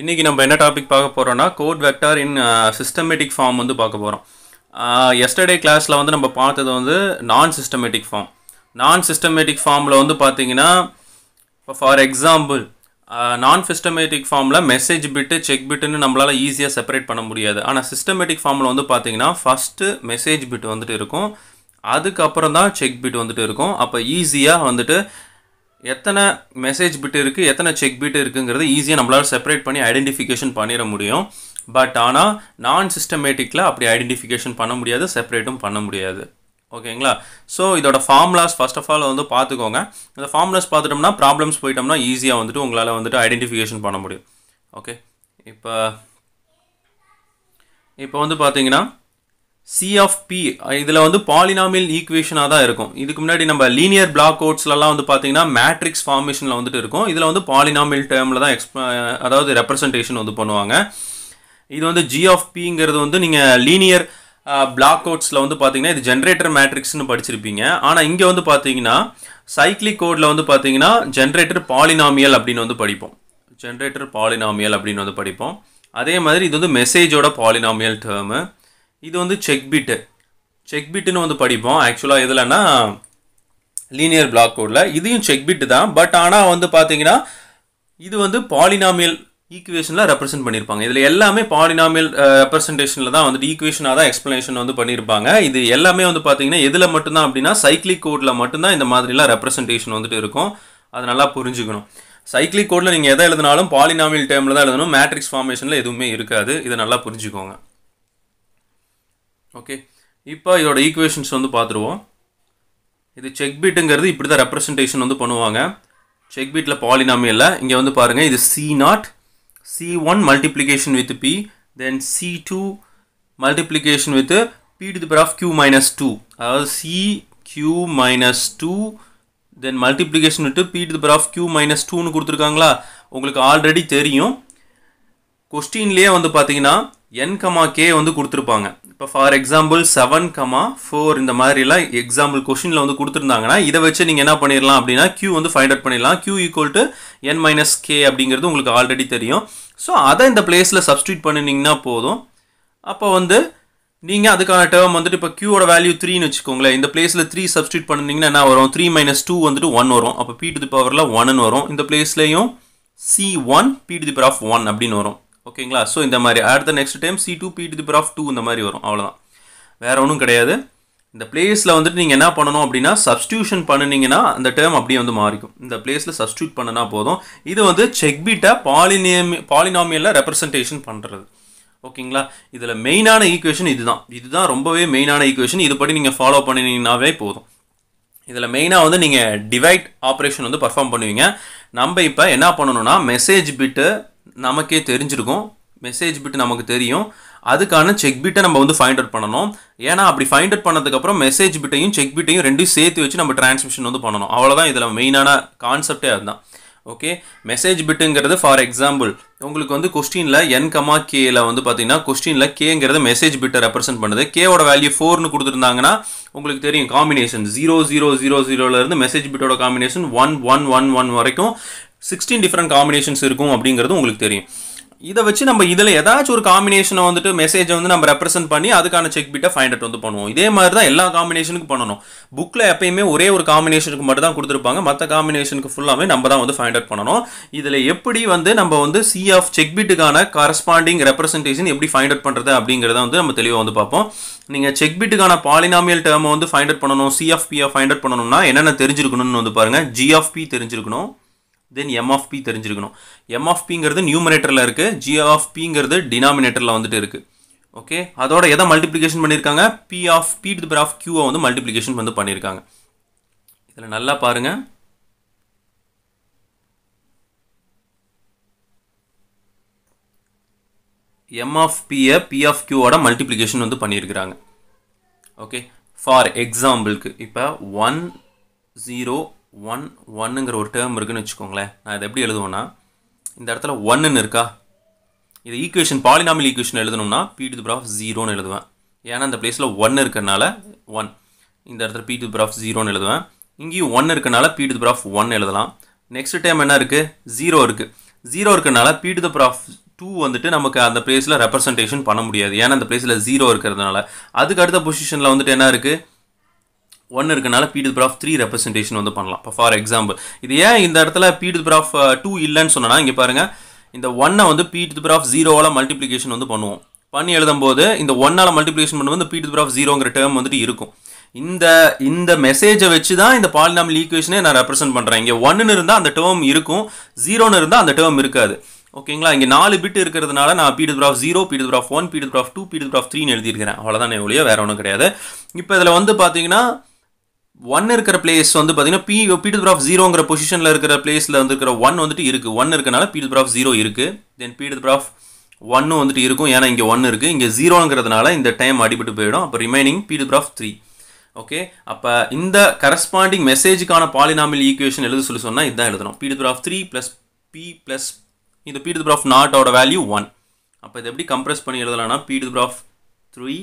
இன்றைக்கி நம்ம என்ன டாபிக் பார்க்க போகிறோன்னா code vector in systematic form வந்து பார்க்க போகிறோம் எஸ்டர்டே கிளாஸில் வந்து நம்ம பார்த்தது வந்து நான் சிஸ்டமேட்டிக் ஃபார்ம் நான் சிஸ்டமேட்டிக் ஃபார்மில் வந்து பார்த்தீங்கன்னா இப்போ ஃபார் எக்ஸாம்பிள் நான் சிஸ்டமேட்டிக் ஃபார்மில் மெசேஜ் பிட்டு செக் பிட்டுன்னு நம்மளால் ஈஸியாக செப்பரேட் பண்ண முடியாது ஆனால் சிஸ்டமேட்டிக் ஃபார்மில் வந்து பார்த்தீங்கன்னா ஃபஸ்ட்டு மெசேஜ் பிட் வந்துட்டு இருக்கும் அதுக்கப்புறம் தான் செக் பிட் வந்துட்டு இருக்கும் அப்போ ஈஸியாக வந்துட்டு எத்தனை மெசேஜ் பிட் இருக்குது எத்தனை செக் பிட் இருக்குங்கிறது ஈஸியாக நம்மளால் செப்பரேட் பண்ணி ஐடென்டிஃபிகேஷன் பண்ணிட முடியும் பட் ஆனால் நான் சிஸ்டமேட்டிக்கில் அப்படி ஐடென்டிஃபிகேஷன் பண்ண முடியாது செப்பரேட்டும் பண்ண முடியாது ஓகேங்களா ஸோ இதோட ஃபார்முலாஸ் ஃபஸ்ட் ஆஃப் ஆல் வந்து பார்த்துக்கோங்க இந்த ஃபார்முலாஸ் பார்த்துட்டோம்னா ப்ராப்ளம்ஸ் போயிட்டோம்னா ஈஸியாக வந்துட்டு உங்களால் வந்துட்டு ஐடென்டிஃபிகேஷன் பண்ண முடியும் ஓகே இப்போ இப்போ வந்து பார்த்தீங்கன்னா சி ஆஃப் பி இதில் வந்து பாலினாமியல் ஈக்குவேஷனாக தான் இருக்கும் இதுக்கு முன்னாடி நம்ம லீனியர் பிளாக் கோட்ஸ்லலாம் வந்து பார்த்தீங்கன்னா மேட்ரிக்ஸ் ஃபார்மேஷனில் வந்துட்டு இருக்கும் இதில் வந்து பாலினாமியல் டேர்மில் தான் எக்ஸ்ப அதாவது ரெப்ரசன்டேஷன் வந்து பண்ணுவாங்க இது வந்து ஜி ஆஃப் பிங்கிறது வந்து நீங்கள் லீனியர் பிளாக் கோட்ஸில் வந்து பார்த்தீங்கன்னா இது ஜென்ரேட்டர் மேட்ரிக்ஸ்னு படிச்சிருப்பீங்க ஆனால் இங்கே வந்து பார்த்தீங்கன்னா சைக்ளிக் கோடில் வந்து பார்த்தீங்கன்னா ஜென்ரேட்டர் பாலினாமியல் அப்படின்னு வந்து படிப்போம் ஜென்ரேட்டர் பாலினாமியல் அப்படின்னு வந்து படிப்போம் அதே மாதிரி இது வந்து மெசேஜோட பாலினாமியல் டேர்மு இது வந்து செக் பீட்டு செக் பீட்டுன்னு வந்து படிப்போம் ஆக்சுவலாக எதுலன்னா லீனியர் பிளாக் கோடில் இதையும் செக் பீட்டு தான் பட் ஆனால் வந்து பார்த்தீங்கன்னா இது வந்து பாலினாமியல் ஈக்குவேஷனில் ரெப்ரசென்ட் பண்ணியிருப்பாங்க இதில் எல்லாமே பாலினாமியல் ரெப்ரசன்டேஷனில் தான் வந்துட்டு ஈக்குவேஷனாக தான் எக்ஸ்ப்ளனேஷன் வந்து பண்ணியிருப்பாங்க இது எல்லாமே வந்து பார்த்தீங்கன்னா எதில் மட்டும்தான் அப்படின்னா சைக்ளிக் கோடில் மட்டும்தான் இந்த மாதிரிலாம் ரெப்ரசன்டேஷன் வந்துட்டு இருக்கும் அது நல்லா புரிஞ்சுக்கணும் சைக்கிளிக் கோடில் நீங்கள் எதை எழுதினாலும் பாலினாமியல் டேமில் தான் எழுதணும் மேட்ரிக்ஸ் ஃபார்மேஷனில் எதுவுமே இருக்காது இதை நல்லா புரிஞ்சுக்கோங்க ஓகே இப்போ இதோட ஈக்குவேஷன்ஸ் வந்து பார்த்துருவோம் இது செக் பீட்டுங்கிறது இப்படி தான் ரெப்ரசன்டேஷன் வந்து பண்ணுவாங்க செக் பீட்டில் இல்லை இங்கே வந்து பாருங்கள் இது C naught C one multiplication with P then C two multiplication with B to the power of Q minus two அதாவது C Q minus two then multiplication விட்டு P to the power of Q minus டூன்னு கொடுத்துருக்காங்களா உங்களுக்கு already தெரியும் கொஸ்டின்லேயே வந்து பார்த்தீங்கன்னா என் comma K வந்து கொடுத்துருப்பாங்க இப்போ for example seven comma four இந்த மாதிரிலாம் எக்ஸாம்பிள் கொஷினில் வந்து கொடுத்துருந்தாங்கன்னா இதை வச்சு நீங்கள் என்ன பண்ணிடலாம் அப்படின்னா Q வந்து ஃபைண்ட் அவுட் பண்ணிடலாம் Q equal to N minus K அப்படிங்கிறது உங்களுக்கு ஆல்ரெடி தெரியும் ஸோ அதை இந்த பிளேஸில் சப்ஸ்டியூட் பண்ணினீங்கன்னா போதும் அப்போ வந்து நீங்கள் அதுக்கான டேர்ம் வந்துட்டு இப்போ கியூவோட வேல்யூ த்ரீன்னு வச்சுக்கோங்களேன் இந்த பிளேஸில் த்ரீ சப்ஸ்டியூட் பண்ணிங்கன்னா என்ன வரும் த்ரீ மைனஸ் டூ வந்துட்டு ஒன் வரும் அப்போ பி டு தி பவரில் ஒன்னு வரும் இந்த பிளேஸ்லேயும் C one B to the power of one அப்படின்னு வரும் ஓகேங்களா ஸோ இந்த மாதிரி அடுத்த next time C two P to the power of two இந்த மாதிரி வரும் அவ்வளோதான் வேறு ஒன்றும் கிடையாது இந்த பிளேஸில் வந்துட்டு நீங்கள் என்ன பண்ணணும் அப்படின்னா சப்ஸ்டியூஷன் பண்ணினீங்கன்னா அந்த டேர்ம் அப்படியே வந்து மாறிக்கும் இந்த பிளேஸில் சப்ஸ்டியூட் பண்ணனா போதும் இது வந்து செக் பாலினேமி பாலினாமியலில் ரெப்ரஸன்டேஷன் பண்ணுறது ஓகேங்களா இதில் மெயினான ஈக்குவேஷன் இதுதான் இதுதான் ரொம்பவே மெயினான ஈக்குவேஷன் இதுபடி நீங்கள் ஃபாலோ பண்ணினீங்கன்னாவே போதும் இதில் மெயினாக வந்து நீங்கள் டிவைட் ஆப்ரேஷன் வந்து பர்ஃபார்ம் பண்ணுவீங்க நம்ம இப்போ என்ன பண்ணணும்னா மெசேஜ் பிட்டு நமக்கே தெரிஞ்சிருக்கும் மெசேஜ் பிட் நமக்கு தெரியும் அதுக்கான செக் பிட்டை நம்ம வந்து ஃபைண்ட் அவுட் பண்ணணும் ஏன்னா அப்படி ஃபைண்ட் அவுட் பண்ணதுக்கப்புறம் மெசேஜ் பிட்டையும் செக் பிட்டையும் ரெண்டையும் சேர்த்து வச்சு நம்ம டிரான்ஸ்மிஷன் வந்து பண்ணணும் அவ்வளோதான் இதில் மெயினான கான்செப்டே அதுதான் ஓகே மெசேஜ் பிட்டுங்கிறது ஃபார் எக்ஸாம்பிள் உங்களுக்கு வந்து கொஸ்டினில் என் கமா கேல வந்து பார்த்தீங்கன்னா கொஸ்டினில் கேங்கிறது மெசேஜ் பிட்டை ரெப்ரசென்ட் பண்ணுது கேவோட வேல்யூ ஃபோர்னு கொடுத்துருந்தாங்கன்னா உங்களுக்கு தெரியும் காம்பினேஷன் ஜீரோ ஜீரோ ஜீரோ ஜீரோலேருந்து மெசேஜ் பிட்டோட combination one one one one வரைக்கும் சிக்ஸ்டீன் டிஃப்ரெண்ட் காம்பினேஷன்ஸ் இருக்கும் அப்படிங்கிறது உங்களுக்கு தெரியும் இதை வச்சு நம்ம இதில் ஏதாச்சும் ஒரு காம்பினேஷனை வந்துட்டு மெசேஜை வந்து நம்ம ரெப்ரசென்ட் பண்ணி அதுக்கான செக் பீட்டை ஃபைண்ட் அவுட் வந்து பண்ணுவோம் இதே மாதிரி தான் எல்லா காம்பினேஷனுக்கும் பண்ணணும் புக்கில் எப்பயுமே ஒரே ஒரு காம்பினேஷனுக்கு மட்டும் தான் கொடுத்துருப்பாங்க மற்ற காம்பினேஷனுக்கு ஃபுல்லாகவே நம்ம தான் வந்து ஃபைண்ட் அவுட் பண்ணணும் இதில் எப்படி வந்து நம்ம வந்து சி ஆஃப் செக் பீட்டுக்கான கரஸ்பாண்டிங் ரெப்ரசன்டேஷன் எப்படி ஃபைண்ட் அவுட் பண்ணுறது அப்படிங்கிறத வந்து நம்ம தெளிவாக வந்து பார்ப்போம் நீங்கள் செக் பீட்டுக்கான பாலினாமியல் டேர்மை வந்து ஃபைண்ட் அவுட் பண்ணணும் சிஎஃப்பியை ஃபைண்ட் அவுட் பண்ணணும்னா என்னென்ன தெரிஞ்சிருக்கணும்னு வந்து பாருங்கள் ஜிஎஃப்பி தெரிஞ்சிருக்கணும் தென் எம் ஆஃப் பி தெரிஞ்சிருக்கணும் எம் ஆஃப் பிங்கிறது நியூமரேட்டரில் இருக்குது ஜி ஆஃப் பிங்கிறது டினாமினேட்டரில் வந்துட்டு இருக்குது ஓகே அதோட எதை மல்டிப்ளிகேஷன் பண்ணியிருக்காங்க P of P to power of கியூவை வந்து மல்டிப்ளிகேஷன் வந்து பண்ணியிருக்காங்க இதில் நல்லா பாருங்கள் எம் ஆஃப் பியை பி ஆஃப் கியூவோட மல்டிப்ளிகேஷன் வந்து பண்ணியிருக்கிறாங்க ஓகே ஃபார் எக்ஸாம்பிளுக்கு இப்போ ஒன் ஜீரோ ஒன் ஒன்னுங்கிற ஒரு டேர்ம் இருக்குதுன்னு வச்சுக்கோங்களேன் நான் இதை எப்படி எழுதுவேன்னா இந்த இடத்துல ஒன்னுன்னு இருக்கா இது ஈக்குவேஷன் பாலினாமில் ஈக்குவேஷன் எழுதணும்னா பி டு ப்ராஃப் ஜீரோன்னு எழுதுவேன் ஏன்னா இந்த பிளேஸில் ஒன்று இருக்கிறனால ஒன் இந்த இடத்துல பி டு ப்ராஃப் ஜீரோன்னு எழுதுவேன் இங்கேயும் ஒன் இருக்கனால பி டு ப்ராஃப் ஒன் எழுதலாம் நெக்ஸ்ட் டைம் என்ன இருக்குது ஜீரோ இருக்குது ஜீரோ இருக்கனால பி டு ப்ராஃப் டூ வந்துட்டு நமக்கு அந்த பிளேஸில் ரெப்ரசன்டேஷன் பண்ண முடியாது ஏன்னா அந்த பிளேஸில் ஜீரோ இருக்கிறதுனால அதுக்கு அடுத்த பொசிஷனில் வந்துட்டு என்ன இருக்குது ஒன்று இருக்கனால பீடு பிராஃப் த்ரீ ரெப்ரஸன்டேஷன் வந்து பண்ணலாம் இப்போ ஃபார் எக்ஸாம்பிள் இது ஏன் இந்த இடத்துல பீடு பிராஃப் டூ இல்லைன்னு சொன்னால் இங்கே பாருங்கள் இந்த ஒன்னை வந்து பீட்டு ப்ராஃப் ஜீரோவால் மல்டிப்ளிகேஷன் வந்து பண்ணுவோம் பண்ணி எழுதும்போது இந்த ஒன்னால் மல்டிப்ளிகேஷன் பண்ணும்போது பீட்டு பிராஃப் ஜீரோங்கிற டேர்ம் வந்துட்டு இருக்கும் இந்த இந்த மெசேஜை வச்சு தான் இந்த பாலினாமல் ஈக்குவேஷனே நான் ரெப்ரசென்ட் பண்ணுறேன் இங்கே ஒன்றுன்னு இருந்தால் அந்த டேர்ம் இருக்கும் ஜீரோன்னு இருந்தால் அந்த டேர்ம் இருக்காது ஓகேங்களா இங்கே நாலு பிட் இருக்கிறதுனால நான் P to power of zero P to power of one P to power of two P to power of த்ரீன்னு எழுதியிருக்கிறேன் அவ்வளோதான் ஒழிய வேறு ஒன்றும் கிடையாது இப்போ இதில் வந்து பார்த்தீங்கன்னா ஒன் இருக்கிற பிளேஸ் வந்து பார்த்தீங்கன்னா பி பீட்டர் ஆஃப் ஜீரோங்கிற பொசிஷனில் இருக்கிற பிளேஸில் வந்துருக்கிற ஒன் வந்துட்டு இருக்குது ஒன் இருக்கனால பீட் ப்ராஃப் ஜீரோ இருக்குது தென் பீட் ப்ராஃப் ஒன்னும் வந்துட்டு இருக்கும் ஏன்னா இங்கே ஒன்று இருக்குது இங்கே ஜீரோங்கிறதுனால இந்த டைம் அடிபட்டு போயிடும் அப்போ remaining P to power of three okay அப்போ இந்த கரஸ்பாண்டிங் மெசேஜுக்கான பாலினாமில் ஈக்குவேஷன் எழுத சொல்லி சொன்னால் இதுதான் எழுதணும் p to power of three plus p plus இந்த பீட் ப்ராஃப் நாட்டோட வேல்யூ ஒன் அப்போ இது எப்படி கம்ப்ரெஸ் பண்ணி எழுதலாம்னா p to power of three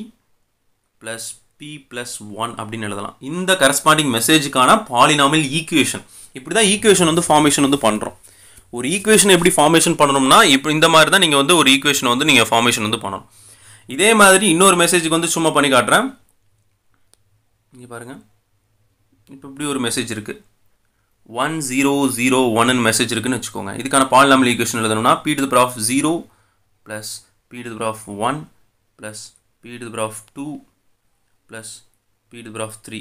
plus p plus one அப்படின்னு எழுதலாம் இந்த கரஸ்பாண்டிங் மெசேஜுக்கான பாலினாமில் ஈக்குவேஷன் இப்படி தான் ஈக்குவேஷன் வந்து ஃபார்மேஷன் வந்து பண்ணுறோம் ஒரு ஈக்குவேஷன் எப்படி ஃபார்மேஷன் பண்ணணும்னா இப்போ இந்த மாதிரி தான் நீங்கள் வந்து ஒரு ஈக்குவேஷன் வந்து நீங்கள் ஃபார்மேஷன் வந்து பண்ணணும் இதே மாதிரி இன்னொரு மெசேஜுக்கு வந்து சும்மா பண்ணி காட்டுறேன் இங்கே பாருங்கள் இப்போ இப்படி ஒரு மெசேஜ் இருக்குது ஒன் ஜீரோ ஜீரோ ஒன்னு மெசேஜ் இருக்குன்னு வச்சுக்கோங்க இதுக்கான பாலினாமல் ஈக்குவேஷன் எழுதணும்னா B to ப்ராஃப் zero plus p to ப்ராஃப் one plus p to ப்ராஃப் two plus the power of three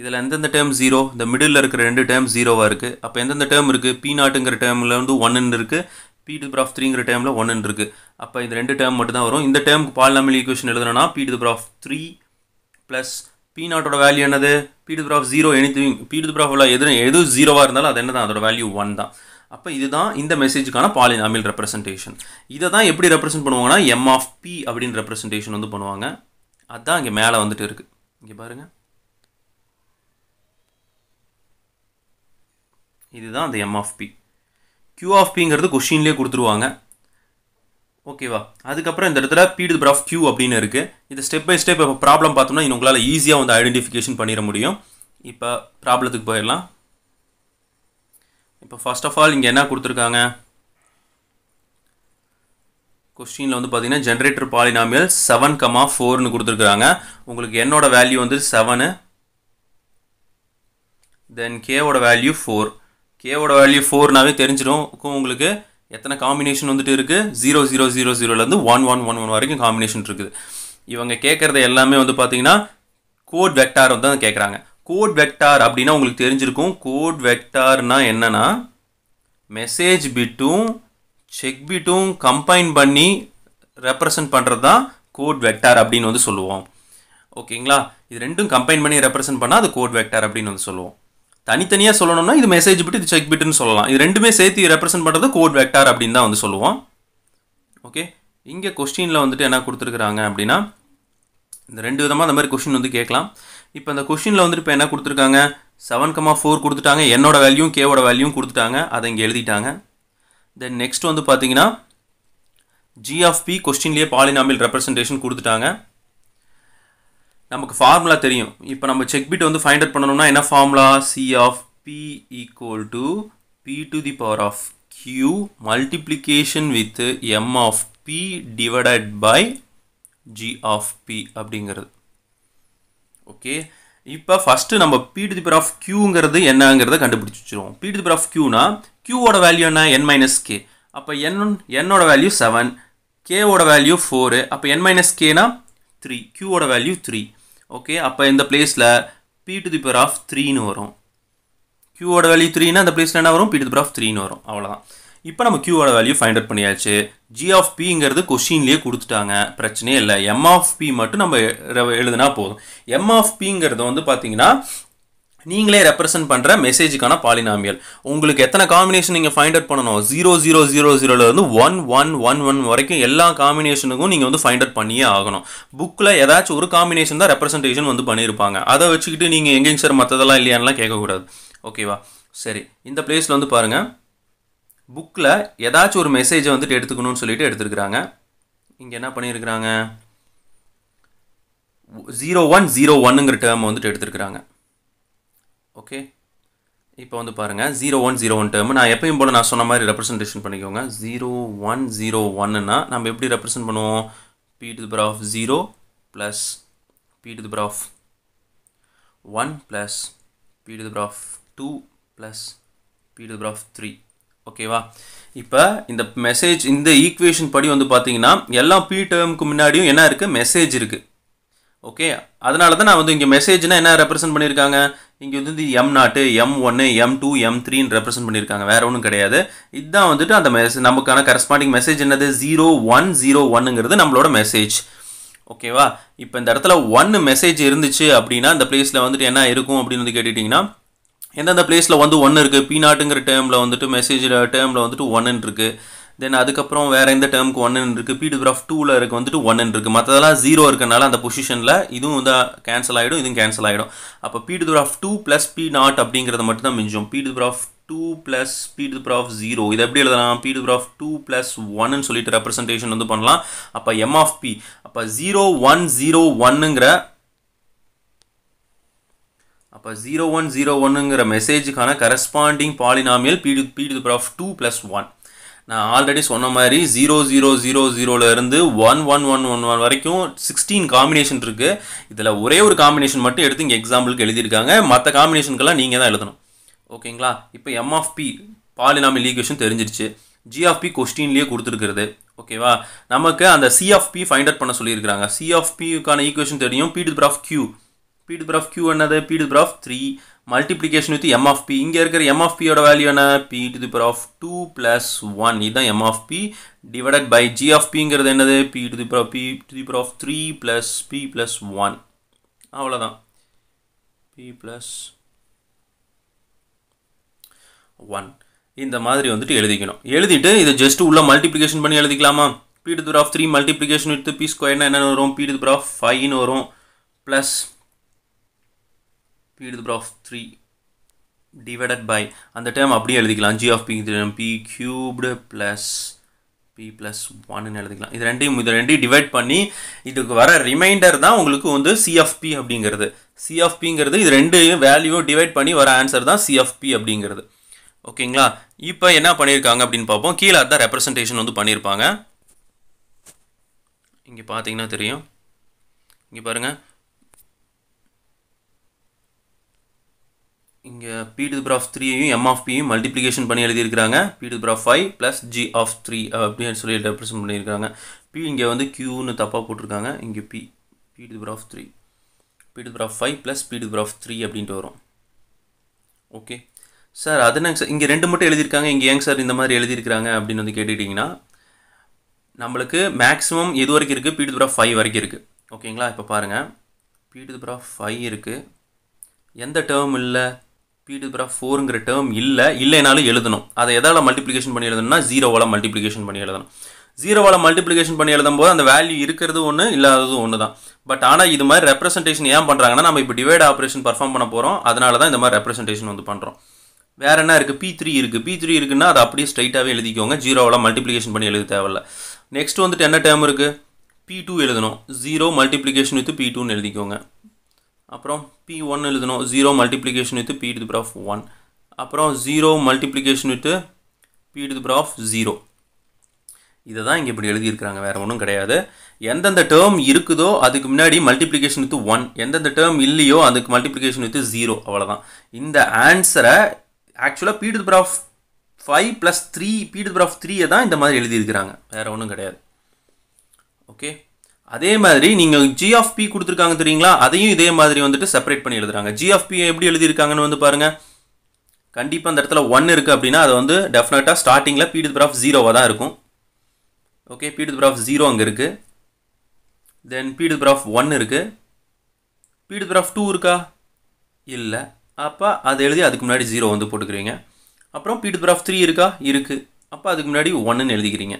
இதில் எந்தெந்த term ஜீரோ இந்த middle இருக்கிற ரெண்டு term 0 இருக்குது அப்போ எந்தெந்த term இருக்குது பி நாட்டுங்கிற டேர்மில் வந்து ஒன்னு இருக்குது பி டிகிரி ஆஃப் த்ரீங்கிற டேர்மில் ஒன்னு இருக்கு அப்போ இந்த ரெண்டு term மட்டுதான் வரும் இந்த equation எல்லுதுனா p to the power of three plus p நாட்டோட வேல்யூ என்னது p degree of zero anything p degree of எது எது ஜீரோவாக இருந்தாலும் அது என்ன தான் அதோட வேல்யூ ஒன் தான் அப்போ இதுதான் இந்த message காண polynomial இதை தான் எப்படி ரெப்ரசென்ட் பண்ணுவாங்கன்னா எம் ஆஃப் பி அப்படின்னு representation வந்து பண்ணுவாங்க அதுதான் இங்கே மேலே வந்துட்டு இருக்குது இங்கே பாருங்கள் இதுதான் அந்த m of p q of பிங்கிறது கொஷின்லேயே கொடுத்துருவாங்க ஓகேவா அதுக்கப்புறம் இந்த இடத்துல பீடு பர் ஆஃப் கியூ அப்படின்னு இருக்குது இது ஸ்டெப் பை ஸ்டெப் இப்போ ப்ராப்ளம் பார்த்தோம்னா உங்களால் ஈஸியாக வந்து ஐடென்டிஃபிகேஷன் பண்ணிட முடியும் இப்போ ப்ராப்ளத்துக்கு போயிடலாம் இப்போ ஃபர்ஸ்ட் ஆஃப் ஆல் இங்கே என்ன கொடுத்துருக்காங்க கொஸ்டினில் வந்து பார்த்தீங்கன்னா ஜென்ரேட்டர் பாலினாமியல் செவன் கமா ஃபோர்னு கொடுத்துருக்குறாங்க உங்களுக்கு என்னோட வேல்யூ வந்து செவனு தென் கேவோட வேல்யூ ஃபோர் கேவோட வேல்யூ ஃபோர்னாவே தெரிஞ்சிடும் உங்களுக்கு எத்தனை காம்பினேஷன் வந்துட்டு இருக்குது ஜீரோ ஜீரோ ஜீரோ ஜீரோலேருந்து ஒன் ஒன் ஒன் ஒன் வரைக்கும் காம்பினேஷன் இருக்குது இவங்க கேட்குறது எல்லாமே வந்து பார்த்தீங்கன்னா கோட் வெக்டார் வந்து தான் கேட்குறாங்க கோட் வெக்டார் அப்படின்னா உங்களுக்கு தெரிஞ்சிருக்கும் கோட் வெக்டார்னா என்னன்னா மெசேஜ் பிட்டும் செக்பீட்டும் கம்பைன் பண்ணி ரெப்ரசன்ட் பண்ணுறது தான் கோட் வெக்டார் அப்படின்னு வந்து சொல்லுவோம் ஓகேங்களா இது ரெண்டும் கம்பைன் பண்ணி ரெப்ரசன்ட் பண்ணால் அது கோட் வெக்டார் அப்படின்னு வந்து சொல்லுவோம் தனித்தனியாக சொல்லணும்னா இது மெசேஜ் பிட்டு இது செக் பிட்டுன்னு சொல்லலாம் இது ரெண்டுமே சேர்த்து ரெப்ரசென்ட் பண்ணுறது கோட் வெக்டார் அப்படின்னு தான் வந்து சொல்லுவோம் ஓகே இங்கே கொஸ்டினில் வந்துட்டு என்ன கொடுத்துருக்குறாங்க அப்படின்னா இந்த ரெண்டு விதமாக அந்த மாதிரி கொஷின் வந்து கேட்கலாம் இப்போ அந்த கொஷினில் வந்துட்டு இப்போ என்ன கொடுத்துருக்காங்க செவன் கமா ஃபோர் கொடுத்துட்டாங்க என்னோட வேல்யூ கேவோட வேல்யூ கொடுத்துட்டாங்க அதை இங்கே எழுதிட்டாங்க தென் நெக்ஸ்ட் வந்து பார்த்தீங்கன்னா ஜி ஆஃப் பி கொஸ்டின்லேயே பாலினாமியல் ரெப்ரசன்டேஷன் கொடுத்துட்டாங்க நமக்கு ஃபார்முலா தெரியும் இப்போ நம்ம செக் பிட் வந்து ஃபைண்ட் அவுட் பண்ணணும்னா என்ன formula c of p equal to p to the power of q multiplication with m of p divided by g of p அப்படிங்கிறது ஓகே இப்போ ஃபஸ்ட்டு நம்ம p to the power of கியூங்கிறது என்னங்கிறத கண்டுபிடிச்சி வச்சுருவோம் p to the of கியூனா கியூவோட value என்ன என் மைனஸ் கே அப்போ என் என்னோட வேல்யூ செவன் கேவோட வேல்யூ ஃபோரு அப்போ என் மைனஸ் கேனா த்ரீ கியூவோட வேல்யூ த்ரீ ஓகே அப்போ இந்த பிளேஸில் p to the power of த்ரீன்னு வரும் கியூவோட வேல்யூ த்ரீனா அந்த பிளேஸில் என்ன வரும் p to the power of த்ரீன்னு வரும் அவ்வளோதான் இப்போ நம்ம கியூவோட வேல்யூ ஃபைண்ட் அவுட் பண்ணியாச்சு ஜி ஆஃப் பிங்கிறது கொஷின்லேயே கொடுத்துட்டாங்க பிரச்சனையே இல்லை எம் ஆஃப் பி மட்டும் நம்ம எழுதுனா போதும் எம் ஆஃப் பிங்கிறது வந்து பார்த்தீங்கன்னா நீங்களே ரெப்ரசென்ட் பண்ணுற மெசேஜுக்கான பாலினாமியல் உங்களுக்கு எத்தனை காம்பினேஷன் நீங்கள் ஃபைண்ட் அவுட் பண்ணணும் ஜீரோ ஜீரோ ஜீரோ ஜீரோலேருந்து ஒன் ஒன் ஒன் ஒன் வரைக்கும் எல்லா காம்பினேஷனுக்கும் நீங்கள் வந்து ஃபைண்ட் அவுட் பண்ணியே ஆகணும் புக்கில் ஏதாச்சும் ஒரு காம்பினேஷன் தான் ரெப்ரசன்டேஷன் வந்து பண்ணியிருப்பாங்க அதை வச்சுக்கிட்டு நீங்கள் எங்கேங்க சார் மற்றதெல்லாம் இல்லையான்லாம் கேட்கக்கூடாது ஓகேவா சரி இந்த பிளேஸில் வந்து பாருங்கள் புக்கில் ஏதாச்சும் ஒரு மெசேஜை வந்துட்டு எடுத்துக்கணும்னு சொல்லிட்டு எடுத்துருக்குறாங்க இங்கே என்ன பண்ணியிருக்கிறாங்க ஜீரோ ஒன் ஜீரோ ஒன்னுங்கிற டேர்ம் வந்துட்டு எடுத்துருக்குறாங்க ஓகே இப்போ வந்து பாருங்கள் zero one zero one term நான் எப்பயும் போல் நான் சொன்ன மாதிரி ரெப்ரசன்டேஷன் பண்ணிக்கோங்க ஜீரோ ஒன் ஜீரோ ஒன்னுன்னா நம்ம எப்படி ரெப்ரசன்ட் பண்ணுவோம் p to power of zero plus p to power of one plus p to power of two plus p to power of three ஓகேவா இப்போ இந்த மெசேஜ் இந்த ஈக்குவேஷன் படி வந்து பார்த்தீங்கன்னா எல்லா பி டேர்முக்கு முன்னாடியும் என்ன இருக்குது மெசேஜ் இருக்குது ஓகே அதனால தான் நான் வந்து இங்கே மெசேஜ்னால் என்ன ரெப்ரசன்ட் பண்ணியிருக்காங்க இங்கே வந்து இந்த எம் நாட்டு எம் ஒன்று எம் டூ எம் த்ரீன்னு ரெப்ரசென்ட் பண்ணியிருக்காங்க வேறு ஒன்றும் கிடையாது இதுதான் வந்துட்டு அந்த மெசேஜ் நமக்கான கரஸ்பாண்டிங் மெசேஜ் என்னது ஜீரோ ஒன் ஜீரோ ஒன்னுங்கிறது நம்மளோட மெசேஜ் ஓகேவா இப்போ இந்த இடத்துல ஒன்று மெசேஜ் இருந்துச்சு அப்படின்னா இந்த பிளேஸில் வந்துட்டு என்ன இருக்கும் அப்படின்னு வந்து கேட்டுட்டிங்கன்னா எந்தெந்த பிளேஸில் வந்து ஒன்று இருக்குது பி நாட்டுங்கிற டேர்மில் வந்துட்டு மெசேஜ் டேர்மில் வந்துட்டு ஒன்றுன்னு இருக்குது தென் அதுக்கப்புறம் வேறு எந்த டேர்முக்கு ஒன் இருக்குது கிராஃப் டூவில் இருக்க வந்துட்டு ஒன் இருக்குது மற்றதெல்லாம் ஜீரோ இருக்கனால அந்த பொசிஷனில் இதுவும் வந்து கேன்சல் ஆகிடும் இதுவும் கேன்சல் ஆகிடும் அப்போ பிடிஎஃப் டூ ப்ளஸ் பி நாட் அப்படிங்கிறத மட்டும் தான் மிஞ்சும் பிடிஎஃப் two plus p to power of zero இது எப்படி எழுதலாம் பீடு ப்ராஃப் டூ ப்ளஸ் ஒன்னு சொல்லிட்டு ரெப்ரஸன்டேஷன் வந்து பண்ணலாம் அப்போ எம் ஆஃப் பி அப்போ ஜீரோ ஒன் ஜீரோ ஒன்னுங்கிற அப்போ ஜீரோ ஒன் ஜீரோ ஒன்னுங்கிற மெசேஜுக்கான corresponding polynomial p to p to power of two plus one நான் ஆல்ரெடி சொன்ன மாதிரி ஜீரோ ஜீரோ ஜீரோ ஜீரோலேருந்து one one one one one வரைக்கும் சிக்ஸ்டீன் காம்பினேஷன் இருக்குது இதில் ஒரே ஒரு காம்பினேஷன் மட்டும் எடுத்து இங்கே எக்ஸாம்பிளுக்கு எழுதியிருக்காங்க மற்ற காம்பினேஷனுக்கெல்லாம் நீங்கள் தான் எழுதணும் ஓகேங்களா இப்போ m of p polynomial equation தெரிஞ்சிருச்சு ஜி ஆஃப் பி கொஸ்டின்லேயே கொடுத்துருக்குறது ஓகேவா நமக்கு அந்த c of p find out பண்ண சொல்லியிருக்காங்க சி ஆஃப் பிக்கான ஈக்குவேஷன் தெரியும் p to of q p to power of q என்னது p to power of three multiplication with m of p இங்கே இருக்கிற எம் ஆஃப் பியோட வேல்யூ என்ன p to the power of two plus one இதுதான் m of p divided by g of பிங்கிறது என்னது p to the power p to the power of three plus p plus one அவ்வளோதான் p plus one இந்த மாதிரி வந்துட்டு எழுதிக்கணும் எழுதிட்டு இதை ஜஸ்ட் உள்ளே மல்டிப்ளிகேஷன் பண்ணி எழுதிக்கலாமா p to of three multiplication with p ஸ்கொயர்னா என்ன வரும் பி டு ஆஃப் ஃபைவ்னு வரும் plus p to the power of 3 divided by அந்த டேர்ம் அப்படியே எழுதிக்கலாம் g of p p cubed plus p plus 1 எழுதிக்கலாம் இது ரெண்டையும் இது ரெண்டையும் டிவைட் பண்ணி இதுக்கு வர ரிமைண்டர் தான் உங்களுக்கு வந்து c of p அப்படிங்கிறது c of pங்கிறது இது ரெண்டையும் வேல்யூவும் டிவைட் பண்ணி வர ஆன்சர் தான் c of p அப்படிங்கிறது ஓகேங்களா இப்போ என்ன பண்ணியிருக்காங்க அப்படின்னு பார்ப்போம் கீழே தான் ரெப்ரசன்டேஷன் வந்து பண்ணியிருப்பாங்க இங்கே பார்த்தீங்கன்னா தெரியும் இங்கே பாருங்கள் இங்கே பி டு பிராஃப் த்ரீயையும் எம் ஆஃப் பியும் மல்டிப்ளிகேஷன் பண்ணி எழுதியிருக்காங்க p to power of five plus g of three அப்படின்னு சொல்லி ரெப்ரசன்ட் பண்ணியிருக்காங்க பி இங்கே வந்து கியூன்னு தப்பாக போட்டிருக்காங்க இங்கே p p to of three p to power of five plus p to power of three அப்படின்ட்டு வரும் ஓகே சார் அது சார் இங்கே ரெண்டு மட்டும் எழுதியிருக்காங்க இங்கே ஏங்க சார் இந்த மாதிரி எழுதியிருக்கிறாங்க அப்படின்னு வந்து கேட்டுக்கிட்டிங்கன்னா நம்மளுக்கு மேக்ஸிமம் எது வரைக்கும் இருக்குது பீடு பிராஃப் ஃபைவ் வரைக்கும் இருக்குது ஓகேங்களா இப்போ பாருங்கள் பீடு பிராஃப் ஃபைவ் இருக்குது எந்த டேர்ம் இல்லை பிரா ஃபோருங்கிற டேர்ம் இல்லை இல்லைனாலும் எழுதணும் அதை எதால் மல்டிப்ளிகேஷன் பண்ணி எழுதணும்னா ஜீரோவால் மல்டிப்ளிகேஷன் பண்ணி எழுதணும் ஜீரோவால் மல்டிப்ளிகேஷன் பண்ணி எழுதும் போது அந்த வேல்யூ இருக்கிறது ஒன்று இல்லாதது ஒன்று தான் பட் ஆனால் இது மாதிரி ரெப்ரஸன்டேஷன் ஏன் பண்ணுறாங்கன்னா நம்ம இப்போ டிவைட் ஆப்ரேஷன் பர்ஃபார்ம் பண்ண போகிறோம் அதனால தான் இந்த மாதிரி ரெப்ரசன்டேஷன் வந்து பண்ணுறோம் வேறு என்ன இருக்குது பி த்ரீ இருக்குது பி த்ரீ இருக்குன்னா அதை அப்படியே ஸ்ட்ரைட்டாகவே எழுதிக்கோங்க ஜீரோவால் மல்டிப்ளிகேஷன் பண்ணி எழுத தேவையில்ல நெக்ஸ்ட் வந்துட்டு என்ன டேம் இருக்குது பி டூ எழுதணும் ஜீரோ மல்டிப்ளிகேஷன் வித் பி டூன்னு எழுதிக்கோங்க அப்புறம் பி ஒன் எழுதணும் zero multiplication with B to of one அப்புறம் zero multiplication with B to of zero இதை தான் இங்கே இப்படி எழுதியிருக்கிறாங்க வேறு ஒன்றும் கிடையாது எந்தெந்த டேர்ம் இருக்குதோ அதுக்கு முன்னாடி மல்டிப்ளிகேஷன் வித்து ஒன் எந்தெந்த டேர்ம் இல்லையோ அதுக்கு மல்டிப்ளிகேஷன் வித்து ஜீரோ அவ்வளோதான் இந்த ஆன்சரை ஆக்சுவலாக p to of five plus three p to of த்ரீயை தான் இந்த மாதிரி எழுதியிருக்கிறாங்க வேறு ஒன்றும் கிடையாது ஓகே அதே மாதிரி நீங்கள் ஜி ஆஃப் பி கொடுத்துருக்காங்க தெரியுங்களா அதையும் இதே மாதிரி வந்துட்டு செப்பரேட் பண்ணி எழுதுறாங்க ஜி ஆஃப் பி எப்படி எழுதியிருக்காங்கன்னு வந்து பாருங்கள் கண்டிப்பாக அந்த இடத்துல ஒன் இருக்குது அப்படின்னா அது வந்து டெஃபினட்டாக ஸ்டார்டிங்கில் பீடு ப்ராஃப் ஜீரோவாக தான் இருக்கும் ஓகே பீடு ப்ராஃப் ஜீரோ அங்கே இருக்குது தென் பீடு ப்ராஃப் ஒன் இருக்குது பீடு ப்ராஃப் டூ இருக்கா இல்லை அப்போ அதை எழுதி அதுக்கு முன்னாடி ஜீரோ வந்து போட்டுக்கிறீங்க அப்புறம் பீடு ப்ராஃப் த்ரீ இருக்கா இருக்குது அப்போ அதுக்கு முன்னாடி ஒன்றுன்னு எழுதிக்கிறீங்க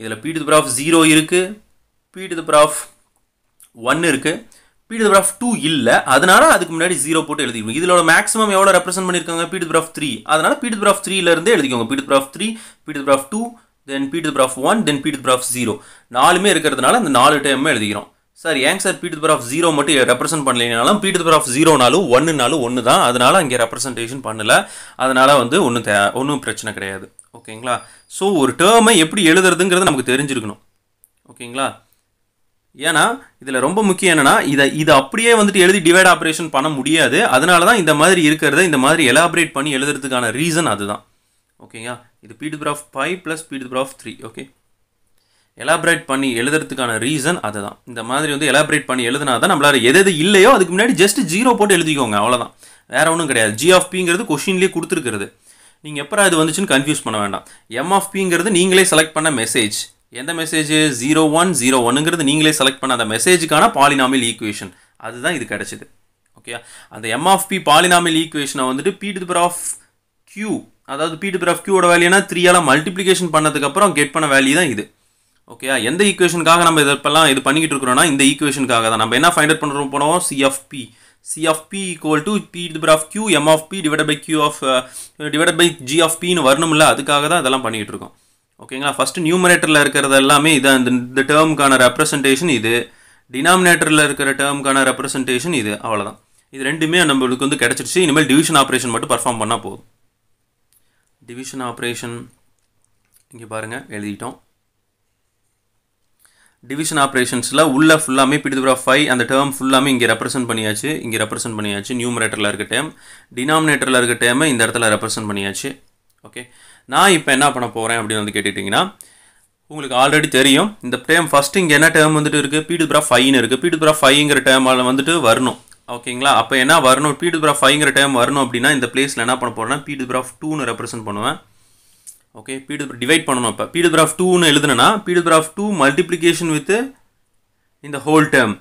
இதில் பீடு ப்ராஃப் ஜீரோ இருக்குது p to the power of 1 இருக்குது p to the power of two இல்லை அதனால அதுக்கு முன்னாடி ஜீரோ போட்டு எழுதிக்கணும் இதுலோட மேக்ஸிமம் எவ்வளோ ரெப்ரசென்ட் பண்ணியிருக்காங்க p the power of three அதனால power of 3 ல த்ரீலேருந்து எழுதிக்கோங்க p 3 p to the p of 2 then two then the power of 1 one then to the power of zero நாலுமே இருக்கிறதுனால அந்த நாலு டைம் எழுதிக்கிறோம் சார் ஏங்க sir to the power of zero மட்டும் represent the power of 0 of ஜீரோனாலும் ஒன்றுனாலும் ஒன்று தான் அதனால அங்க ரெப்ரசன்டேஷன் பண்ணல அதனால் வந்து ஒன்றும் தே ஒன்றும் பிரச்சனை கிடையாது ஓகேங்களா ஸோ ஒரு டேர்மை எப்படி எழுதுறதுங்கிறது நமக்கு தெரிஞ்சிருக்கணும் ஓகேங்களா ஏன்னா இதில் ரொம்ப முக்கியம் என்னென்னா இதை இதை அப்படியே வந்துட்டு எழுதி டிவைட் ஆப்ரேஷன் பண்ண முடியாது அதனால தான் இந்த மாதிரி இருக்கிறத இந்த மாதிரி எலாபரேட் பண்ணி எழுதுறதுக்கான ரீசன் அதுதான் ஓகேங்களா இது power of five plus power of three okay elaborate பண்ணி எழுதுறதுக்கான ரீசன் அதுதான் இந்த மாதிரி வந்து எலாபரேட் பண்ணி எழுதுனா தான் நம்மளால் எது எது இல்லையோ அதுக்கு முன்னாடி ஜஸ்ட் ஜீரோ போட்டு எழுதிக்கோங்க அவ்வளோதான் வேறு ஒன்றும் கிடையாது ஜி ஆஃப் பிங்கிறது கொஷின்லேயே கொடுத்துருக்குறது நீங்கள் எப்போ அது வந்துச்சுன்னு கன்ஃபியூஸ் பண்ண வேண்டாம் எம் ஆஃப் பிங்கிறது நீங்களே செலக்ட் பண்ண மெசேஜ் எந்த மெசேஜ் ஜீரோ ஒன் ஜீரோ ஒன்னுங்கிறது நீங்களே செலக்ட் பண்ண அந்த மெசேஜுக்கான பாலினாமியல் ஈக்குவேஷன் அதுதான் இது கிடச்சிது ஓகே அந்த எம் ஆஃப் பி பாலினாமியல் ஈக்குவேஷனை வந்துட்டு p to power of q அதாவது பி டு பர் ஆஃப் கியூட வேல்யூனா த்ரீயால் மல்டிப்ளிகேஷன் பண்ணதுக்கப்புறம் கெட் பண்ண வேல்யூ தான் இது ஓகே எந்த ஈக்குவேஷனுக்காக நம்ம இதெல்லாம் இது பண்ணிக்கிட்டு இருக்கிறோம்னா இந்த ஈக்குவேஷனுக்காக தான் நம்ம என்ன ஃபைண்ட் அவுட் பண்ணுறோம் போனோம் c of p c of p equal to p the power of q m of p divide by q of divide by g of பின்னு வரணும்ல அதுக்காக தான் இதெல்லாம் பண்ணிகிட்டு இருக்கோம் ஓகேங்களா ஃபஸ்ட்டு நியூமரேட்டரில் இருக்கிறது எல்லாமே இதான் இந்த இந்த டேர்முக்கான ரெப்ரசன்டேஷன் இது டினாமினேட்டரில் இருக்கிற டேர்முக்கான ரெப்ரசன்டேஷன் இது அவ்வளோதான் இது ரெண்டுமே நம்மளுக்கு வந்து கிடச்சிருச்சு இனிமேல் டிவிஷன் ஆப்ரேஷன் மட்டும் பர்ஃபார்ம் பண்ணால் போதும் டிவிஷன் ஆப்ரேஷன் இங்கே பாருங்கள் எழுதிட்டோம் டிவிஷன் ஆப்ரேஷன்ஸில் உள்ள ஃபுல்லாமே பிடிதுபுரா ஃபைவ் அந்த டேர்ம் ஃபுல்லாமே இங்கே ரெப்ரசென்ட் பண்ணியாச்சு இங்கே ரெப்ரசென்ட் பண்ணியாச்சு நியூமரேட்டரில் இருக்க டேம் டினாமினேட்டரில் இருக்க டேமை இந்த இடத்துல ரெப்ரசென்ட் பண்ணியாச்சு ஓகே நான் இப்போ என்ன பண்ண போகிறேன் அப்படின்னு வந்து கேட்டுட்டிங்கன்னா உங்களுக்கு ஆல்ரெடி தெரியும் இந்த டேம் ஃபஸ்ட் இங்கே என்ன டேம் வந்துட்டு இருக்குது பீடுபுரா ஃபைன்னு இருக்குது பீடுபுரா ஃபைங்கிற டேர்மால் வந்துட்டு வரணும் ஓகேங்களா அப்போ என்ன வரணும் பீடுபுரா ஃபைங்கிற டேம் வரணும் அப்படின்னா இந்த பிளேஸில் என்ன பண்ண போகிறேன்னா பீடுபுரா டூன்னு ரெப்ரசென்ட் பண்ணுவேன் ஓகே பீடு டிவைட் பண்ணணும் இப்போ பிராஃப் டூன்னு எழுதுனா பிராஃப் டூ மல்டிப்ளிகேஷன் வித்து இந்த ஹோல் டேம்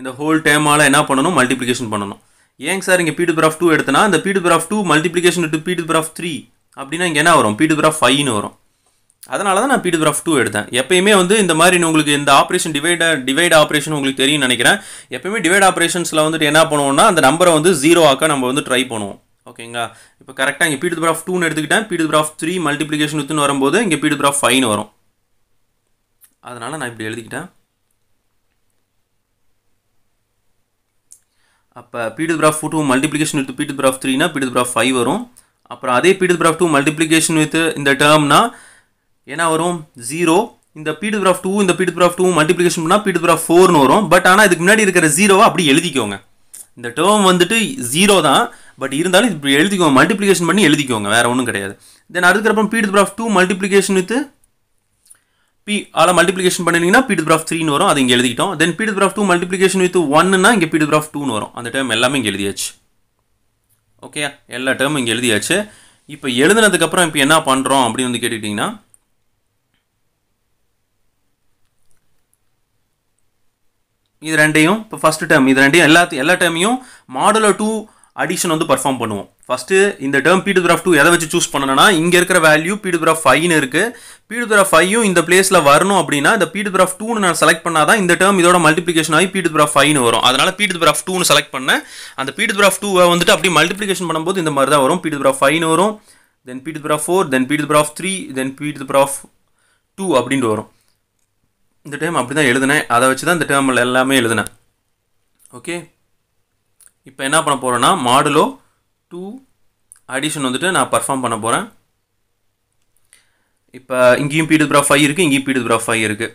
இந்த ஹோல் டேமால் என்ன பண்ணணும் மல்டிப்ளிகேஷன் பண்ணணும் ஏங்க சார் இங்கே பிராஃப் டூ எடுத்தனா இந்த power of two multiplication p to power of three அப்படின்னா இங்கே என்ன வரும் பீடு கிராஃப் ஃபைன்னு வரும் அதனால தான் நான் பீடு கிராஃப் டூ எடுத்தேன் எப்பயுமே வந்து இந்த மாதிரி உங்களுக்கு இந்த ஆப்ரேஷன் டிவைட டிவைட் ஆப்ரேஷன் உங்களுக்கு தெரியும் நினைக்கிறேன் எப்பயுமே டிவைட் ஆப்ரேஷன்ஸில் வந்துட்டு என்ன பண்ணுவோம்னா அந்த நம்பரை வந்து ஜீரோ ஆக்க நம்ம வந்து ட்ரை பண்ணுவோம் ஓகேங்களா இப்போ கரெக்டாக இங்கே பீடு கிராஃப் டூன்னு எடுத்துக்கிட்டேன் பீடு கிராஃப் த்ரீ மல்டிப்ளிகேஷன் வித்துன்னு வரும்போது இங்கே பீடு கிராஃப் ஃபைன் வரும் அதனால் நான் இப்படி எழுதிக்கிட்டேன் அப்போ பீடு கிராஃப் டூ மல்டிப்ளிகேஷன் எடுத்து பீடு கிராஃப் த்ரீனா பீடு கிராஃப் ஃபைவ் வரும் அப்புறம் அதே p to power of two multiplication with இந்த டேர்ம்னா என்ன வரும் ஜீரோ இந்த பீடு கிராஃப் டூ இந்த பீடு கிராஃப் டூ மல்டிப்ளிகேஷன் பண்ணால் பீடு கிராஃப் ஃபோர்னு வரும் பட் ஆனால் இதுக்கு முன்னாடி இருக்கிற ஜீரோவை அப்படி எழுதிக்கோங்க இந்த டேர்ம் வந்துட்டு ஜீரோ தான் பட் இருந்தாலும் இப்படி எழுதிக்கோங்க மல்டிப்ளிகேஷன் பண்ணி எழுதிக்கோங்க வேறு ஒன்றும் கிடையாது தென் அதுக்கப்புறம் p to power of two multiplication with p அதில் மல்டிப்ளிகேஷன் பண்ணிங்கன்னா பீடு கிராஃப் த்ரீன்னு வரும் அது இங்கே எழுதிட்டோம் then p to power of two multiplication with ஒன்னுனா இங்கே பீடு கிராஃப் டூன்னு வரும் அந்த டைம் எல்லாமே இங்கே எழுதியாச்சு ஓகே எல்லா டேர்மும் இங்கே எழுதியாச்சு இப்போ எழுதுனதுக்கப்புறம் இப்போ என்ன பண்ணுறோம் அப்படின்னு வந்து கேட்டுக்கிட்டிங்கன்னா இது ரெண்டையும் இப்போ ஃபஸ்ட்டு டேர்ம் இது ரெண்டையும் எல்லாத்தையும் எல்லா டேர்மையும் மாடலோ டூ அடிஷன் வந்து பர்ஃபார்ம் பண்ணுவோம் ஃபஸ்ட்டு இந்த டேர்ம் பீடுகிராஃப் டூ எதை வச்சு சூஸ் பண்ணணும்னா இங்கே இருக்கிற வேல்யூ பீடுகிராஃப் ஃபைவ்னு இருக்குது பீடுகிராஃப் ஃபைவும் இந்த பிளேஸில் வரணும் அப்படின்னா இந்த பீடுகிராஃப் டூன்னு நான் செலக்ட் பண்ணால் தான் இந்த டேர்ம் இதோட மல்டிப்ளிகேஷன் ஆகி பீடுகிராஃப் ஃபைவ்னு வரும் அதனால் பீடுகிராஃப் டூன்னு செலக்ட் பண்ணேன் அந்த பீடுகிராஃப் டூவை வந்துட்டு அப்படியே மல்டிப்ளிகேஷன் பண்ணும்போது இந்த மாதிரி தான் வரும் பீடுகிராஃப் ஃபைவ்னு வரும் then p to power of four then p to power of three then p to power of two அப்படின்ட்டு வரும் இந்த டைம் அப்படி தான் எழுதினேன் அதை வச்சு தான் இந்த டேர்மில் எல்லாமே எழுதினேன் ஓகே இப்போ என்ன பண்ண போகிறேன்னா மாடுலோ டூ அடிஷன் வந்துட்டு நான் பர்ஃபார்ம் பண்ண போகிறேன் இப்போ இங்கேயும் பீடு ப்ரா ஃபைவ் இருக்குது இங்கேயும் பீடு ப்ரா ஃபைவ் இருக்குது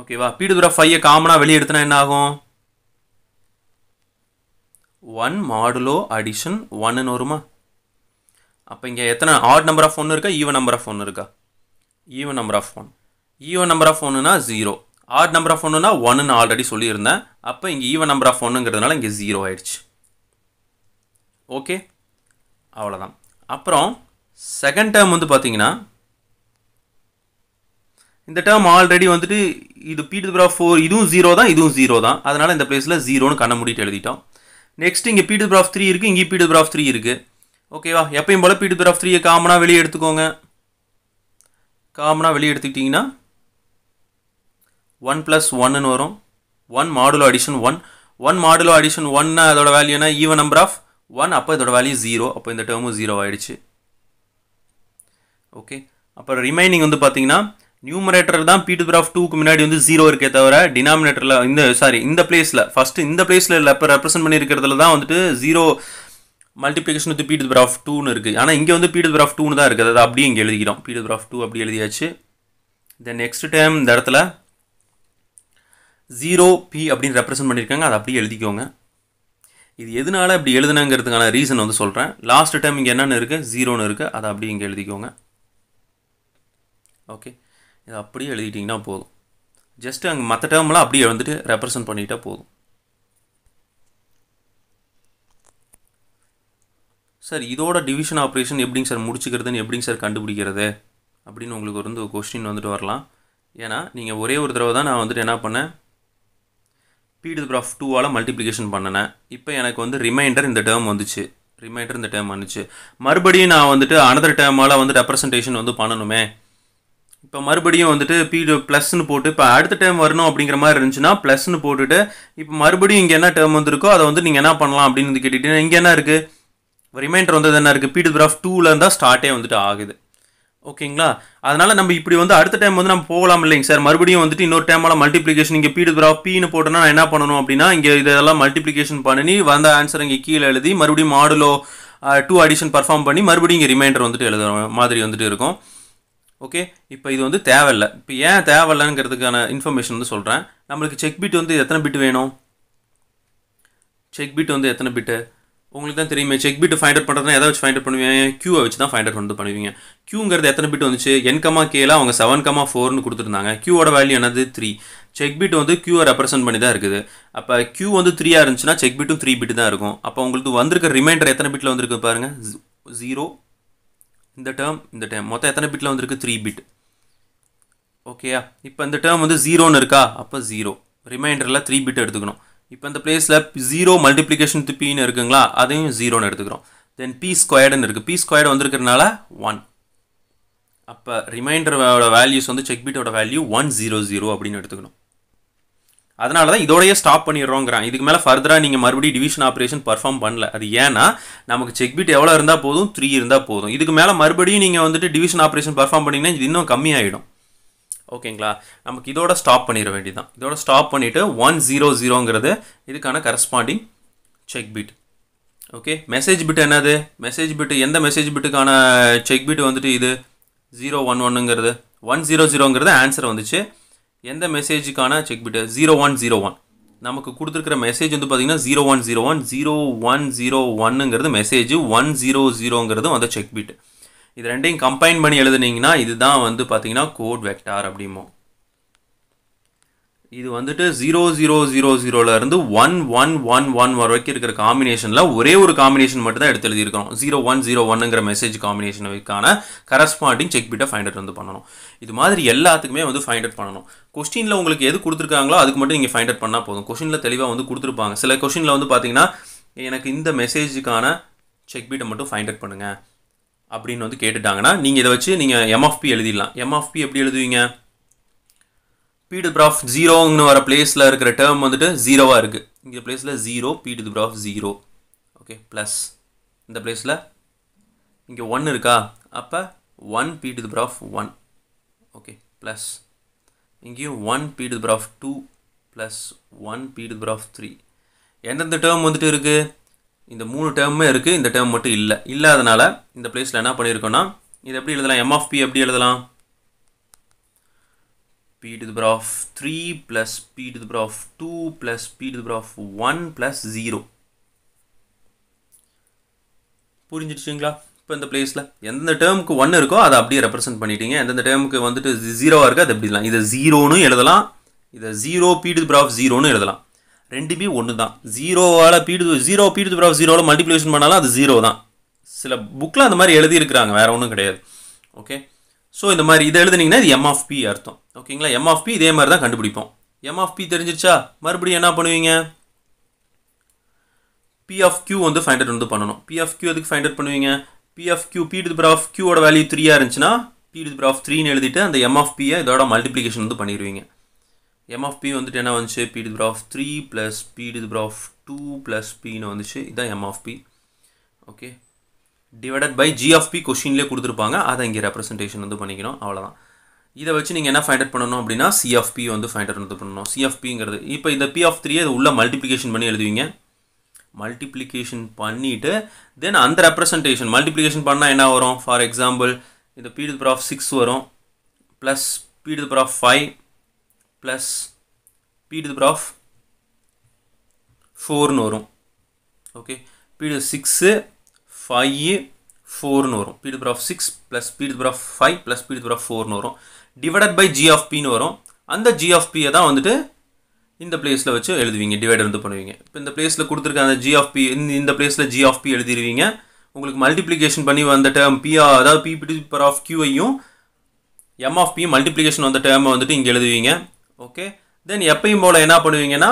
ஓகேவா பீடு ப்ரா ஃபைவை காமனாக வெளியே எடுத்தனா என்ன ஆகும் ஒன் மாடுலோ அடிஷன் ஒன்னு வருமா அப்போ இங்கே எத்தனை ஆட் நம்பர் ஆஃப் ஒன்று இருக்கா ஈவன் நம்பர் ஆஃப் ஒன்று இருக்கா even number of one even number of ஒன்றுனா ஜீரோ ஆட் நம்பர் ஆஃப் ஒன்றுனா ஒன்றுன்னு ஆல்ரெடி சொல்லியிருந்தேன் அப்போ இங்கே ஈவன் நம்பர் ஆஃப் ஒன்றுங்கிறதுனால இங்கே ஜீரோ ஆயிடுச்சு ஓகே அவ்வளோதான் அப்புறம் செகண்ட் டேர்ம் வந்து பார்த்தீங்கன்னா இந்த டேர்ம் ஆல்ரெடி வந்துட்டு இது பி டு ஃபோர் இதுவும் ஜீரோ தான் இதுவும் ஜீரோ தான் அதனால் இந்த பிளேஸில் ஜீரோன்னு கண்ண மூடிட்டு எழுதிட்டோம் நெக்ஸ்ட் இங்கே பி டு தி த்ரீ இருக்குது இங்கே பீ டு த்ரீ இருக்குது ஓகேவா எப்பயும் போல் பீ டு தி பவர் த்ரீயை காமனாக வெளியே எடுத்துக்கோங்க காமனாக வெளியே எடுத்துக்கிட்டிங்கன்னா ஒன் ப்ளஸ் ஒன்னு வரும் one modulo addition one one modulo addition ஒன்னு அதோட வேல்யூனா ஈவன் நம்பர் ஆஃப் ஒன் அப்போ இதோட வேல்யூ ஜீரோ அப்போ இந்த டேர்மும் ஜீரோ ஆகிடுச்சு ஓகே அப்புறம் ரிமைனிங் வந்து பார்த்தீங்கன்னா நியூமரேட்டர் தான் பி டு ஆஃப் டூக்கு முன்னாடி வந்து ஜீரோ இருக்கே தவிர டினாமினேட்டரில் இந்த சாரி இந்த பிளேஸில் ஃபஸ்ட்டு இந்த பிளேஸில் இப்போ ரெப்ரசென்ட் பண்ணியிருக்கிறதுல தான் வந்துட்டு zero multiplication with B to of டூன்னு இருக்குது ஆனால் இங்கே வந்து பி டு ஆஃப் டூன்னு தான் இருக்குது அதை அப்படியே இங்கே எழுதிக்கிறோம் பி டு டூ அப்படி எழுதியாச்சு தென் நெக்ஸ்ட் டைம் இந்த இடத்துல ஜீரோ பி அப்படின்னு ரெப்ரசென்ட் பண்ணியிருக்காங்க அதை அப்படியே எழுதிக்கோங்க இது எதனால் இப்படி எழுதுனாங்கிறதுக்கான ரீசன் வந்து சொல்கிறேன் லாஸ்ட் டைம் இங்கே என்னென்னு இருக்குது ஜீரோன்னு இருக்குது அதை அப்படி இங்கே எழுதிக்கோங்க ஓகே இது அப்படியே எழுதிட்டிங்கன்னா போதும் ஜஸ்ட்டு அங்கே மற்ற டேர்ம்லாம் அப்படியே வந்துட்டு ரெப்ரசன்ட் பண்ணிட்டால் போதும் சார் இதோட டிவிஷன் ஆப்ரேஷன் எப்படிங்க சார் முடிச்சுக்கிறதுன்னு எப்படிங்க சார் கண்டுபிடிக்கிறது அப்படின்னு உங்களுக்கு வந்து கொஸ்டின் வந்துட்டு வரலாம் ஏன்னா நீங்கள் ஒரே ஒரு தடவை தான் நான் வந்துட்டு என்ன பண்ணேன் பி டு டூவால் மல்டிப்ளிகேஷன் பண்ணினேன் இப்போ எனக்கு வந்து ரிமைண்டர் இந்த டேர்ம் வந்துச்சு ரிமைண்டர் இந்த டேர்ம் வந்துச்சு மறுபடியும் நான் வந்துட்டு அனதர் டேர்மால் வந்து ரெப்ரசன்டேஷன் வந்து பண்ணணுமே இப்போ மறுபடியும் வந்துட்டு பிடி ப்ளஸ்ன்னு போட்டு இப்போ அடுத்த டைம் வரணும் அப்படிங்கிற மாதிரி இருந்துச்சுன்னா ப்ளஸ்ன்னு போட்டுட்டு இப்போ மறுபடியும் இங்கே என்ன டேர்ம் வந்திருக்கோ அதை வந்து நீங்கள் என்ன பண்ணலாம் அப்படின்னு வந்து கேட்டுட்டு இங்கே என்ன இருக்குது ரிமைண்டர் வந்தது என்ன இருக்குது பி டு டூவில் இருந்தால் ஸ்டார்ட்டே வந்துட்டு ஆகுது ஓகேங்களா அதனால் நம்ம இப்படி வந்து அடுத்த டைம் வந்து நம்ம போகலாம் இல்லைங்க சார் மறுபடியும் வந்துட்டு இன்னொரு டைமால் மல்டிப்ளிகேஷன் இங்கே பீடு பிராவ் பீனு போட்டோன்னா என்ன பண்ணணும் அப்படின்னா இங்கே இதெல்லாம் மல்டிப்ளிகேஷன் பண்ணி வந்த ஆன்சர் இங்கே கீழே எழுதி மறுபடியும் மாடுலோ டூ அடிஷன் பர்ஃபார்ம் பண்ணி மறுபடியும் இங்கே ரிமைண்டர் வந்துட்டு எழுதுற மாதிரி வந்துட்டு இருக்கும் ஓகே இப்போ இது வந்து தேவையில்லை இப்போ ஏன் தேவையில்லைங்கிறதுக்கான இன்ஃபர்மேஷன் வந்து சொல்கிறேன் நம்மளுக்கு செக் பீட் வந்து எத்தனை பிட் வேணும் செக் பீட் வந்து எத்தனை பிட்டு உங்களுக்கு தான் தெரியுமே செக் பிட் ஃபைண்ட் அவுட் பண்ணுறதுனா எதாவது ஃபைண்ட் அவுட் பண்ணுவேன் கியூவை வச்சு தான் ஃபைண்ட் அவுட் வந்து பண்ணுவீங்க கியூங்கிறது எத்தனை பிட் வந்துச்சு என் கமா கேலாம் அவங்க செவன் கமா ஃபோர்னு கொடுத்துருந்தாங்க கியூவோட வேல்யூ என்னது த்ரீ செக் பிட் வந்து கியூவை ரெப்ரசென்ட் பண்ணி தான் இருக்குது அப்போ கியூ வந்து த்ரீயாக இருந்துச்சுன்னா செக் பிட்டும் த்ரீ பிட் தான் இருக்கும் அப்போ உங்களுக்கு வந்திருக்க ரிமைண்டர் எத்தனை பிட்டில் வந்திருக்கு பாருங்கள் ஜீரோ இந்த டேர்ம் இந்த டேர்ம் மொத்தம் எத்தனை பிட்டில் வந்திருக்கு த்ரீ பிட் ஓகேயா இப்போ இந்த டேர்ம் வந்து ஜீரோன்னு இருக்கா அப்போ ஜீரோ ரிமைண்டரில் த்ரீ பிட் எடுத்துக்கணும் இப்போ இந்த பிளேஸில் ஜீரோ மல்டிப்ளிகேஷன் பின்னு இருக்குங்களா அதையும் ஜீரோன்னு எடுத்துக்கிறோம் தென் பி ஸ்கொயர்டுன்னு இருக்குது பி ஸ்கொயர்டு வந்திருக்கிறதுனால ஒன் அப்போ ரிமைண்டரோட வேல்யூஸ் வந்து செக் பீட்டோட வேல்யூ ஒன் ஜீரோ ஜீரோ அப்படின்னு எடுத்துக்கணும் அதனால தான் இதோடய ஸ்டாப் பண்ணிடுறோங்கிறான் இதுக்கு மேலே ஃபர்தராக நீங்கள் மறுபடியும் டிவிஷன் ஆப்ரேஷன் பர்ஃபார்ம் பண்ணல அது ஏன்னா நமக்கு செக் பீட் எவ்வளோ இருந்தால் போதும் த்ரீ இருந்தால் போதும் இதுக்கு மேலே மறுபடியும் நீங்கள் வந்துட்டு டிவிஷன் ஆப்ரேஷன் பர்ஃபார்ம் பண்ணிங்கன்னா இது இன்னும் கம்மியாகிடும் ஓகேங்களா நமக்கு இதோட ஸ்டாப் பண்ணிட வேண்டியதுதான் இதோட ஸ்டாப் பண்ணிவிட்டு ஒன் ஜீரோ ஜீரோங்கிறது இதுக்கான corresponding check bit okay message bit என்னது மெசேஜ் பிட்டு எந்த மெசேஜ் பிட்டுக்கான செக் பிட் வந்துட்டு இது ஜீரோ ஒன் ஒன்னுங்கிறது ஒன் ஜீரோ ஜீரோங்கிறது ஆன்சர் வந்துச்சு எந்த மெசேஜுக்கான check bit zero one zero one நமக்கு கொடுத்துருக்கிற மெசேஜ் வந்து பார்த்திங்கன்னா zero one zero one zero one zero ஒன்னுங்கிறது மெசேஜ் ஒன் ஜீரோ ஜீரோங்கிறது அந்த செக் பிட்டு இது ரெண்டையும் கம்பைன் பண்ணி எழுதுனீங்கன்னா இதுதான் வந்து பார்த்தீங்கன்னா கோட் வெக்டார் அப்படிமோ இது வந்துட்டு ஜீரோ ஜீரோ ஜீரோ ஜீரோலேருந்து ஒன் ஒன் ஒன் ஒன் வரைக்கும் இருக்கிற காம்பினேஷனில் ஒரே ஒரு காம்பினேஷன் மட்டும் தான் எடுத்து எழுதியிருக்கோம் ஜீரோ ஒன் ஜீரோ ஒன்னுங்கிற மெசேஜ் காம்பினேஷனுக்கான கரஸ்பாண்டிங் செக் பீட்டை ஃபைண்ட் அவுட் வந்து பண்ணணும் இது மாதிரி எல்லாத்துக்குமே வந்து ஃபைண்ட் அவுட் பண்ணணும் கொஸ்டினில் உங்களுக்கு எது கொடுத்துருக்காங்களோ அதுக்கு மட்டும் நீங்கள் ஃபைண்ட் அவுட் பண்ணால் போதும் கொஸ்டினில் தெளிவாக வந்து கொடுத்துருப்பாங்க சில கொஸ்டினில் வந்து பார்த்தீங்கன்னா எனக்கு இந்த மெசேஜுக்கான செக் பீட்டை மட்டும் ஃபைண்ட் அவுட் பண்ணுங்கள் அப்படின்னு வந்து கேட்டுட்டாங்கன்னா நீங்கள் இதை வச்சு நீங்கள் எம்எஃப்பி எழுதிடலாம் எம்எஃப்பி எப்படி எழுதுவீங்க பி டு ப்ராஃப் ஜீரோன்னு வர பிளேஸில் இருக்கிற டேர்ம் வந்துட்டு ஜீரோவாக இருக்குது இந்த பிளேஸில் zero p to ப்ராஃப் zero okay plus இந்த பிளேஸில் இங்கே ஒன் இருக்கா அப்போ one B to ப்ராஃப் one okay plus இங்கேயும் one B to ப்ராஃப் two plus one B to power three எந்தெந்த டேர்ம் வந்துட்டு இருக்குது இந்த மூணு டேர்மே இருக்குது இந்த டேர்ம் மட்டும் இல்லை இல்லாதனால இந்த பிளேஸில் என்ன பண்ணியிருக்கோன்னா இது எப்படி எழுதலாம் எம் எப்படி எழுதலாம் p to the power three plus p to to the two plus p to p to one plus zero புரிஞ்சிடுச்சுங்களா புரிஞ்சிடுச்சிங்களா இப்போ இந்த பிளேஸில் எந்தெந்த டேர்முக்கு ஒன்று இருக்கோ அதை அப்படியே ரெப்ரசென்ட் பண்ணிட்டீங்க எந்தெந்த டேர்முக்கு வந்துட்டு ஜீரோவாக இருக்குது அது எப்படிலாம் இதை ஜீரோன்னு எழுதலாம் இதை zero p to power of ஜீரோன்னு எழுதலாம் ரெண்டுமே ஒன்று தான் ஜீரோவால் பீடு ஜீரோ பீடு ப்ராஃப் ஜீரோவில் மல்டிப்ளிகேஷன் பண்ணாலும் அது ஜீரோ தான் சில புக்கில் அந்த மாதிரி எழுதியிருக்கிறாங்க வேறு ஒன்றும் கிடையாது ஓகே ஸோ இந்த மாதிரி இதை எழுதுனீங்கன்னா இது எம் அர்த்தம் ஓகேங்களா எம் இதே மாதிரி தான் கண்டுபிடிப்போம் எம் தெரிஞ்சிச்சா தெரிஞ்சிருச்சா மறுபடியும் என்ன பண்ணுவீங்க பி ஆஃப் கியூ வந்து ஃபைண்ட் அவுட் வந்து பண்ணணும் பி ஆஃப் கியூ எதுக்கு ஃபைண்ட் அவுட் பண்ணுவீங்க p of q p to of கியூவோட வேல்யூ த்ரீயாக இருந்துச்சுன்னா பி டு ஆஃப் த்ரீன்னு எழுதிட்டு அந்த எம் இதோட மல்டிப்ளிகேஷன் வந்து பண்ணிடுவீங்க எம் ஆஃப் பி வந்துட்டு என்ன வந்துச்சு p to of three plus p to the of two plus பின்னு வந்துச்சு இதுதான் m of p okay divided by g of p கொஷின்லேயே கொடுத்துருப்பாங்க அதை இங்கே ரெப்ரஸன்டேஷன் வந்து பண்ணிக்கணும் அவ்வளோதான் இதை வச்சு நீங்கள் என்ன ஃபைண்ட் அவுட் பண்ணணும் அப்படின்னா சிஎஃப்பி வந்து ஃபைண்ட் அவுட் வந்து பண்ணணும் சிஎஃப்பிங்கிறது இப்போ இந்த பி ஆஃப் த்ரீ அது உள்ள மல்டிப்ளிகேஷன் பண்ணி எழுதுவீங்க மல்டிப்ளிகேஷன் பண்ணிவிட்டு தென் அந்த ரெப்ரசன்டேஷன் மல்டிப்ளிகேஷன் பண்ணால் என்ன வரும் ஃபார் எக்ஸாம்பிள் இந்த பீடு பர் ஆஃப் சிக்ஸ் வரும் plus p to power of five plus p to the 6, ஃபோர்னு வரும் okay p p six the ஃபோர்னு வரும் 6 plus p to six power of 5 plus p five plus power of 4 of ஃபோர்னு வரும் divided by of p பின்னு வரும் அந்த g of p தான் வந்துட்டு இந்த பிளேஸில் வச்சு எழுதுவீங்க டிவைடர் வந்து பண்ணுவீங்க இப்போ இந்த பிளேஸில் கொடுத்துருக்க அந்த ஜி p, இந்த பிளேஸில் g of p எழுதிடுவீங்க உங்களுக்கு மல்டிப்ளிகேஷன் பண்ணி வந்த டேர்ம் p அதாவது பி பிடி of q ஐயும், m of p மல்டிப்ளிகேஷன் வந்த term வந்துட்டு இங்கே எழுதுவீங்க ஓகே தென் எப்பயும் போல் என்ன பண்ணுவீங்கன்னா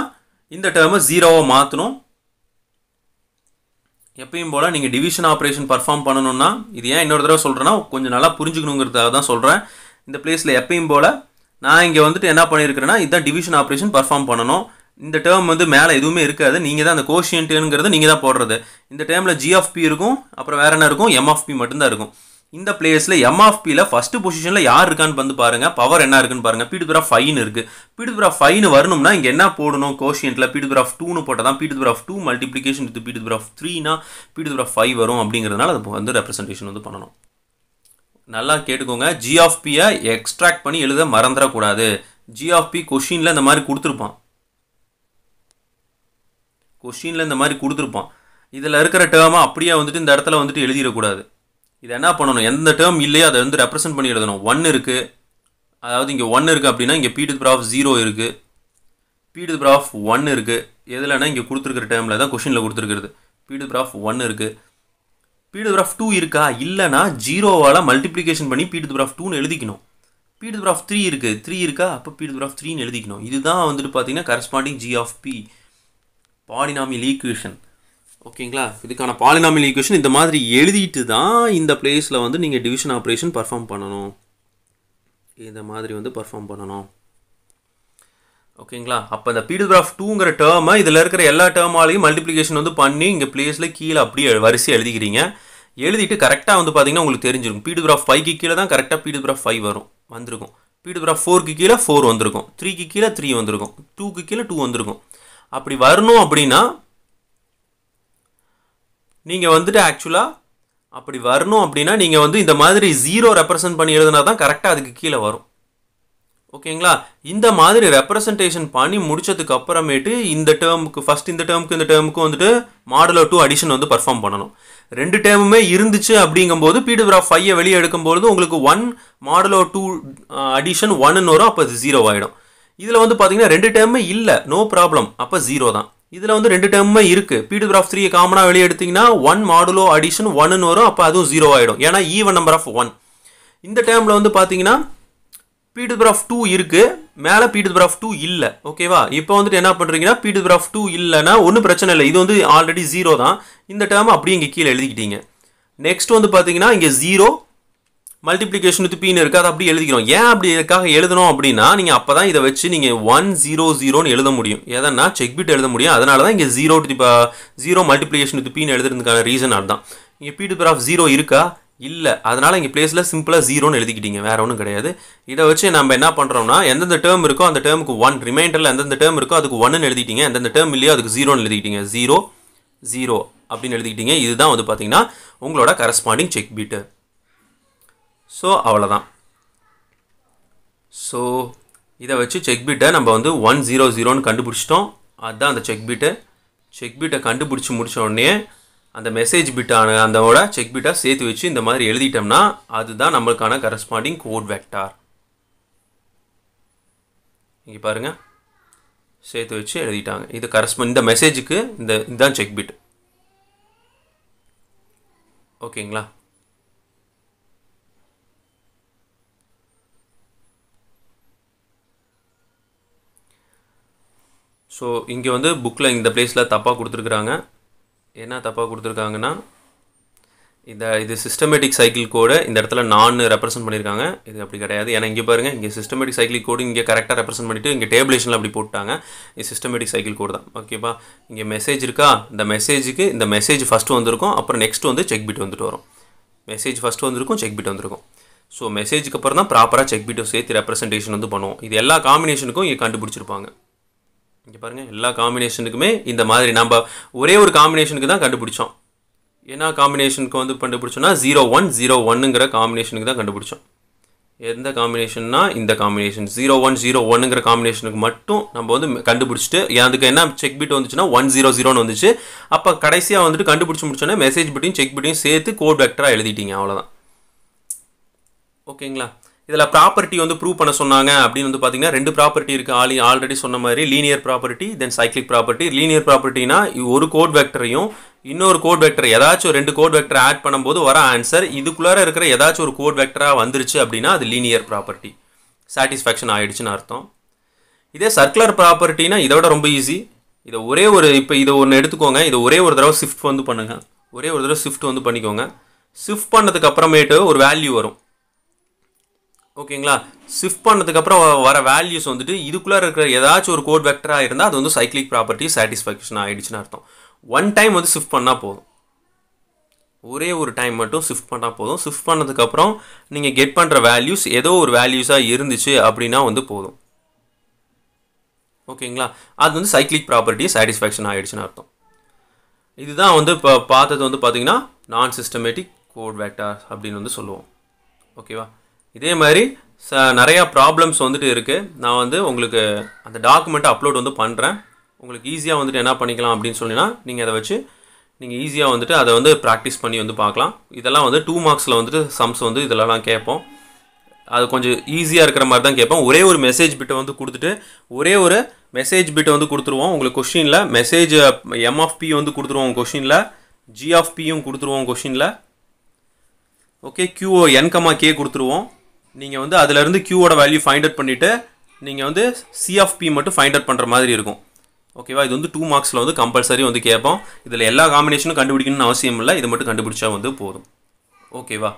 இந்த டேர்மை ஜீரோவை மாற்றணும் எப்பயும் போல் நீங்கள் டிவிஷன் ஆப்ரேஷன் பர்ஃபார்ம் பண்ணணும்னா இது ஏன் இன்னொரு தடவை சொல்கிறேன்னா கொஞ்சம் நல்லா புரிஞ்சுக்கணுங்கிறதாக தான் சொல்கிறேன் இந்த பிளேஸில் எப்பயும் போல் நான் இங்கே வந்துட்டு என்ன பண்ணியிருக்கிறேன்னா இதுதான் டிவிஷன் ஆப்ரேஷன் பர்ஃபார்ம் பண்ணணும் இந்த டேர்ம் வந்து மேலே எதுவுமே இருக்காது நீங்கள் தான் அந்த கோஷியன்ட்டுங்கிறது நீங்கள் தான் போடுறது இந்த டேர்மில் ஜிஎஃப்பி இருக்கும் அப்புறம் வேறு என்ன இருக்கும் எம்எஃப்பி மட்டும்தான் இருக்கும் இந்த பிளேயர்ஸில் எம்ஆஃபியில் ஃபஸ்ட்டு பொசிஷனில் யார் இருக்கான்னு வந்து பாருங்கள் பவர் என்ன இருக்குன்னு பாருங்கள் பீடுபுரா ஃபைன் இருக்குது பீடுபுரா ஃபைன் வரணும்னா இங்கே என்ன போடணும் கோஷியன்ட்டில் பீடுபுரா டூனு போட்டால் தான் p to power two multiplication with of த்ரீனா பீடுபுரா ஃபைவ் வரும் அப்படிங்கிறதுனால அது வந்து ரெப்ரசன்டேஷன் வந்து பண்ணணும் நல்லா கேட்டுக்கோங்க ஜி ஜிஆஃபியை எக்ஸ்ட்ராக்ட் பண்ணி எழுத மறந்துடக்கூடாது ஜி ஆஃப் பி கொஷினில் இந்த மாதிரி கொடுத்துருப்பான் கொஷினில் இந்த மாதிரி கொடுத்துருப்பான் இதில் இருக்கிற டேர்மை அப்படியே வந்துட்டு இந்த இடத்துல வந்துட்டு எழுதிடக்கூடாது இதை என்ன பண்ணணும் எந்த டேர்ம் இல்லையோ அதை வந்து ரெப்ரசென்ட் பண்ணி எழுதணும் ஒன் இருக்குது அதாவது இங்கே ஒன் இருக்குது அப்படின்னா இங்கே பீடு ப்ராஃப் ஆஃப் ஜீரோ இருக்குது பீடு பவர் ஆஃப் ஒன் இருக்குது எதுலன்னா இங்கே கொடுத்துருக்குற டேர்மில் தான் கொஷினில் கொடுத்துருக்குறது பீடு ப்ராஃப் ஆஃப் ஒன் இருக்குது பீடு பவர் ஆஃப் டூ இருக்கா இல்லைனா ஜீரோவால் மல்டிப்ளிகேஷன் பண்ணி பீடு பவர் ஆஃப் டூன்னு எழுதிக்கணும் பீடு பவர் ஆஃப் த்ரீ இருக்குது த்ரீ இருக்கா அப்போ பீடு பவர் ஆஃப் த்ரீன்னு எழுதிக்கணும் இதுதான் வந்துட்டு பார்த்தீங்கன்னா corresponding g of p polynomial equation ஓகேங்களா இதுக்கான பாலினாமியல் ஈக்குவேஷன் இந்த மாதிரி எழுதிட்டு தான் இந்த பிளேஸில் வந்து நீங்கள் டிவிஷன் ஆப்ரேஷன் பர்ஃபார்ம் பண்ணணும் இந்த மாதிரி வந்து பர்ஃபார்ம் பண்ணணும் ஓகேங்களா அப்போ இந்த பீடியோகிராஃப் டூங்கிற டேர்மை இதில் இருக்கிற எல்லா டேர்மாலையும் மல்டிப்ளிகேஷன் வந்து பண்ணி இங்கே பிளேஸில் கீழே அப்படியே வரிசையாக எழுதிக்கிறீங்க எழுதிட்டு கரெக்டாக வந்து பார்த்தீங்கன்னா உங்களுக்கு தெரிஞ்சிருக்கும் பீடியோகிராஃப் ஃபைவ்க்கு கீழே தான் கரெக்டாக பீடியோகிராஃப் ஃபைவ் வரும் வந்திருக்கும் பீடியோகிராஃப் ஃபோருக்கு கீழே ஃபோர் வந்திருக்கும் த்ரீக்கு கீழே த்ரீ வந்திருக்கும் டூக்கு கீழே டூ வந்திருக்கும் அப்படி வரணும் அப்படின்னா நீங்கள் வந்துட்டு ஆக்சுவலாக அப்படி வரணும் அப்படின்னா நீங்கள் வந்து இந்த மாதிரி ஜீரோ ரெப்ரசன்ட் பண்ணி எழுதுனா தான் கரெக்டாக அதுக்கு கீழே வரும் ஓகேங்களா இந்த மாதிரி ரெப்ரசன்டேஷன் பண்ணி முடிச்சதுக்கு அப்புறமேட்டு இந்த டேர்முக்கு ஃபஸ்ட் இந்த டேர்முக்கு இந்த டேர்முக்கு வந்துட்டு மாடலோ டூ அடிஷன் வந்து பர்ஃபார்ம் பண்ணணும் ரெண்டு டேர்முமே இருந்துச்சு அப்படிங்கும்போது பிடிகிராஃப் ஃபையை வெளியே எடுக்கும்போது உங்களுக்கு ஒன் மாடலோ டூ அடிஷன் ஒன்னு வரும் அப்போ அது ஜீரோ ஆகிடும் இதில் வந்து பார்த்தீங்கன்னா ரெண்டு டேர்மே இல்லை நோ ப்ராப்ளம் அப்போ ஜீரோ தான் இதில் வந்து ரெண்டு டேர்முமே இருக்குது பி டூ த்ரீ காமனாக வெளியே எடுத்திங்கன்னா ஒன் மாடுலோ அடிஷன் ஒன்னு வரும் அப்போ அதுவும் ஜீரோ ஆகிடும் ஏன்னா ஈவன் நம்பர் ஆஃப் ஒன் இந்த டேர்மில் வந்து பார்த்தீங்கன்னா பி டூ டூ இருக்குது மேலே பி டூ டூ இல்லை ஓகேவா இப்போ வந்துட்டு என்ன பண்ணுறீங்கன்னா பி டூ டூ இல்லைன்னா ஒன்றும் பிரச்சனை இல்லை இது வந்து ஆல்ரெடி ஜீரோ தான் இந்த டேர்ம் அப்படியே இங்கே கீழே எழுதிக்கிட்டீங்க நெக்ஸ்ட் வந்து பார்த்தீங்கன்னா இங்கே ஜீரோ மல்டிப்ளிகேஷன் வித் பீன்னு இருக்குது அதை அப்படி எழுதிக்கிறோம் ஏன் அப்படி இதுக்காக எழுதணும் அப்படின்னா நீங்கள் அப்போ தான் இதை வச்சு நீங்கள் ஒன் ஜீரோ ஜீரோன்னு எழுத முடியும் எதனா செக் பிட் எழுத முடியும் அதனால தான் இங்கே ஜீரோ டு இப்போ ஜீரோ மல்டிப்ளிகேஷன் வித் பீன்னு எழுதுறதுக்கான ரீசன் அதுதான் இங்கே p to power of zero இருக்கா இல்லை அதனால் இங்கே பிளேஸில் சிம்பிளாக ஜீரோன்னு எழுதிக்கிட்டீங்க வேறு ஒன்றும் கிடையாது இதை வச்சு நம்ம என்ன பண்ணுறோம்னா எந்தெந்த டேர்ம் இருக்கோ அந்த டேர்முக்கு ஒன் ரிமைண்டரில் எந்தெந்த டேர்ம் இருக்கோ அதுக்கு ஒன்னு எழுதிட்டீங்க எந்தெந்த டேர்ம் இல்லையோ அதுக்கு ஜீரோன்னு எழுதிக்கிட்டீங்க ஜீரோ ஜீரோ அப்படின்னு எழுதிக்கிட்டீங்க இதுதான் வந்து பார்த்தீங்கன்னா உங்களோட கரஸ்பாண்டிங் செக் பீட்டு ஸோ அவ்வளோதான் ஸோ இதை வச்சு செக் பீட்டை நம்ம வந்து ஒன் ஜீரோ ஜீரோன்னு கண்டுபிடிச்சிட்டோம் அதுதான் அந்த செக் பீட்டு செக் பீட்டை கண்டுபிடிச்சி முடித்தோடனே அந்த மெசேஜ் பிட்டான அந்தவோட செக் பீட்டாக சேர்த்து வச்சு இந்த மாதிரி எழுதிட்டோம்னா அதுதான் நம்மளுக்கான கரஸ்பாண்டிங் கோட் வெக்டார் இங்கே பாருங்கள் சேர்த்து வச்சு எழுதிட்டாங்க இது கரஸ்பாண்ட் இந்த மெசேஜுக்கு இந்த இதுதான் செக் பிட் ஓகேங்களா ஸோ இங்கே வந்து புக்கில் இந்த பிளேஸில் தப்பாக கொடுத்துருக்குறாங்க என்ன தப்பாக கொடுத்துருக்காங்கன்னா இந்த இது சிஸ்டமேட்டிக் சைக்கிள் கோடு இந்த இடத்துல நான் ரெப்ரசன்ட் பண்ணியிருக்காங்க இது அப்படி கிடையாது ஏன்னா இங்கே பாருங்கள் இங்கே சிஸ்டமேட்டிக் சைக்கிள் கோடு இங்கே கரெக்டாக ரெப்ரசென்ட் பண்ணிவிட்டு இங்கே டேபிளேஷனில் அப்படி போட்டாங்க இது சிஸ்டமேட்டிக் சைக்கிள் கோடு தான் ஓகேப்பா இங்கே மெசேஜ் இருக்கா இந்த மெசேஜுக்கு இந்த மெசேஜ் ஃபஸ்ட்டு வந்திருக்கும் அப்புறம் நெக்ஸ்ட் வந்து செக் பிட் வந்துட்டு வரும் மெசேஜ் ஃபஸ்ட்டு வந்திருக்கும் செக் பிட் வந்திருக்கும் ஸோ மெசேஜுக்கு அப்புறம் தான் ப்ராப்பராக செக் பிட்டோ சேர்த்து ரெப்ரசன்டேஷன் வந்து பண்ணுவோம் இது எல்லா காம்பினேஷனுக்கும் இங்கே கண்டுபிடிச்சிருப்பாங்க இங்கே பாருங்கள் எல்லா காம்பினேஷனுக்குமே இந்த மாதிரி நம்ம ஒரே ஒரு காம்பினேஷனுக்கு தான் கண்டுபிடிச்சோம் ஏன்னா காம்பினேஷனுக்கு வந்து கண்டுபிடிச்சோம்னா ஜீரோ ஒன் ஜீரோ ஒன்னுங்கிற காம்பினேஷனுக்கு தான் கண்டுபிடிச்சோம் எந்த காம்பினேஷன்னா இந்த காம்பினேஷன் ஜீரோ ஒன் ஜீரோ ஒன்னுங்கிற காம்பினேஷனுக்கு மட்டும் நம்ம வந்து கண்டுபிடிச்சிட்டு அதுக்கு என்ன செக் பிட் வந்துச்சுன்னா ஒன் ஜீரோ ஜீரோன்னு வந்துச்சு அப்போ கடைசியாக வந்துட்டு கண்டுபிடிச்சி முடிச்சோன்னா மெசேஜ் பிட்டையும் செக் பிட்டையும் சேர்த்து கோட் வெக்டராக எழுதிட்டீங்க அவ்வளோதான் ஓகேங்களா இதில் ப்ராப்பர்ட்டி வந்து ப்ரூவ் பண்ண சொன்னாங்க அப்படின்னு வந்து பார்த்தீங்கன்னா ரெண்டு ப்ராப்பர்ட்டி இருக்குது ஆலி ஆல்ரெடி சொன்ன மாதிரி linear property then cyclic property linear ப்ராப்பர்ட்டினா ஒரு கோட் வெக்டரையும் இன்னொரு கோட் வெக்டர் ஏதாச்சும் ரெண்டு கோட் வெக்டர் ஆட் பண்ணும்போது வர ஆன்சர் இதுக்குள்ளார இருக்கிற ஏதாச்சும் ஒரு கோட் வெக்டராக வந்துருச்சு அப்படின்னா அது லீனியர் ப்ராப்பர்ட்டி சாட்டிஸ்ஃபேக்ஷன் ஆகிடுச்சுன்னு அர்த்தம் இதே சர்க்குலர் ப்ராப்பர்ட்டினா இதை விட ரொம்ப ஈஸி இதை ஒரே ஒரு இப்போ இதை ஒன்று எடுத்துக்கோங்க இதை ஒரே ஒரு தடவை ஷிஃப்ட் வந்து பண்ணுங்கள் ஒரே ஒரு தடவை ஷிஃப்ட் வந்து பண்ணிக்கோங்க ஷிஃப்ட் பண்ணதுக்கு அப்புறமேட்டு ஒரு வேல்யூ வரும் ஓகேங்களா ஷிஃப்ட் பண்ணதுக்கப்புறம் வர வேல்யூஸ் வந்துட்டு இதுக்குள்ளே இருக்கிற ஏதாச்சும் ஒரு கோட் வெக்டராக இருந்தால் அது வந்து சைக்ளிக் ப்ராப்பர்ட்டி சாட்டிஸ்ஃபேக்ஷன் ஆகிடுச்சுன்னு அர்த்தம் ஒன் டைம் வந்து ஷிஃப்ட் பண்ணால் போதும் ஒரே ஒரு டைம் மட்டும் ஷிஃப்ட் பண்ணால் போதும் ஷிஃப்ட் பண்ணதுக்கப்புறம் நீங்கள் கெட் பண்ணுற வேல்யூஸ் ஏதோ ஒரு வேல்யூஸாக இருந்துச்சு அப்படின்னா வந்து போதும் ஓகேங்களா அது வந்து சைக்ளிக் ப்ராப்பர்ட்டி சாட்டிஸ்ஃபேக்ஷன் ஆகிடுச்சுன்னு அர்த்தம் இதுதான் வந்து இப்போ பார்த்தது வந்து பார்த்திங்கன்னா நான் சிஸ்டமேட்டிக் கோட் வேக்டார் அப்படின்னு வந்து சொல்லுவோம் ஓகேவா இதே மாதிரி ச நிறையா ப்ராப்ளம்ஸ் வந்துட்டு இருக்குது நான் வந்து உங்களுக்கு அந்த டாக்குமெண்ட்டை அப்லோட் வந்து பண்ணுறேன் உங்களுக்கு ஈஸியாக வந்துட்டு என்ன பண்ணிக்கலாம் அப்படின்னு சொல்லினா நீங்கள் அதை வச்சு நீங்கள் ஈஸியாக வந்துட்டு அதை வந்து ப்ராக்டிஸ் பண்ணி வந்து பார்க்கலாம் இதெல்லாம் வந்து டூ மார்க்ஸில் வந்துட்டு சம்ஸ் வந்து இதெல்லாம் கேட்போம் அது கொஞ்சம் ஈஸியாக இருக்கிற மாதிரி தான் கேட்போம் ஒரே ஒரு மெசேஜ் பிட்டை வந்து கொடுத்துட்டு ஒரே ஒரு மெசேஜ் பிட்டை வந்து கொடுத்துருவோம் உங்களுக்கு கொஷினில் மெசேஜ் எம் ஆஃப் பி வந்து கொடுத்துருவோம் கொஷினில் ஜி ஆஃப் பியும் கொடுத்துருவோம் கொஷினில் ஓகே கியூஓ என்கமா கே கொடுத்துருவோம் நீங்கள் வந்து அதிலேருந்து க்யூவோட வேல்யூ ஃபைண்ட் அவுட் பண்ணிவிட்டு நீங்கள் வந்து சி ஆஃப் பி மட்டும் ஃபைண்ட் அவுட் பண்ணுற மாதிரி இருக்கும் ஓகேவா இது வந்து டூ மார்க்ஸில் வந்து கம்பல்சரி வந்து கேட்போம் இதில் எல்லா காம்பினேஷனும் கண்டுபிடிக்கணும்னு அவசியம் இல்லை இது மட்டும் கண்டுபிடிச்சா வந்து போதும் ஓகேவா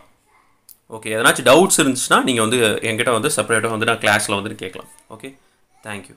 ஓகே எதனாச்சும் டவுட்ஸ் இருந்துச்சுன்னா நீங்கள் வந்து என்கிட்ட வந்து செப்பரேட்டாக வந்து நான் கிளாஸில் வந்துட்டு கேட்கலாம் ஓகே தேங்க்யூ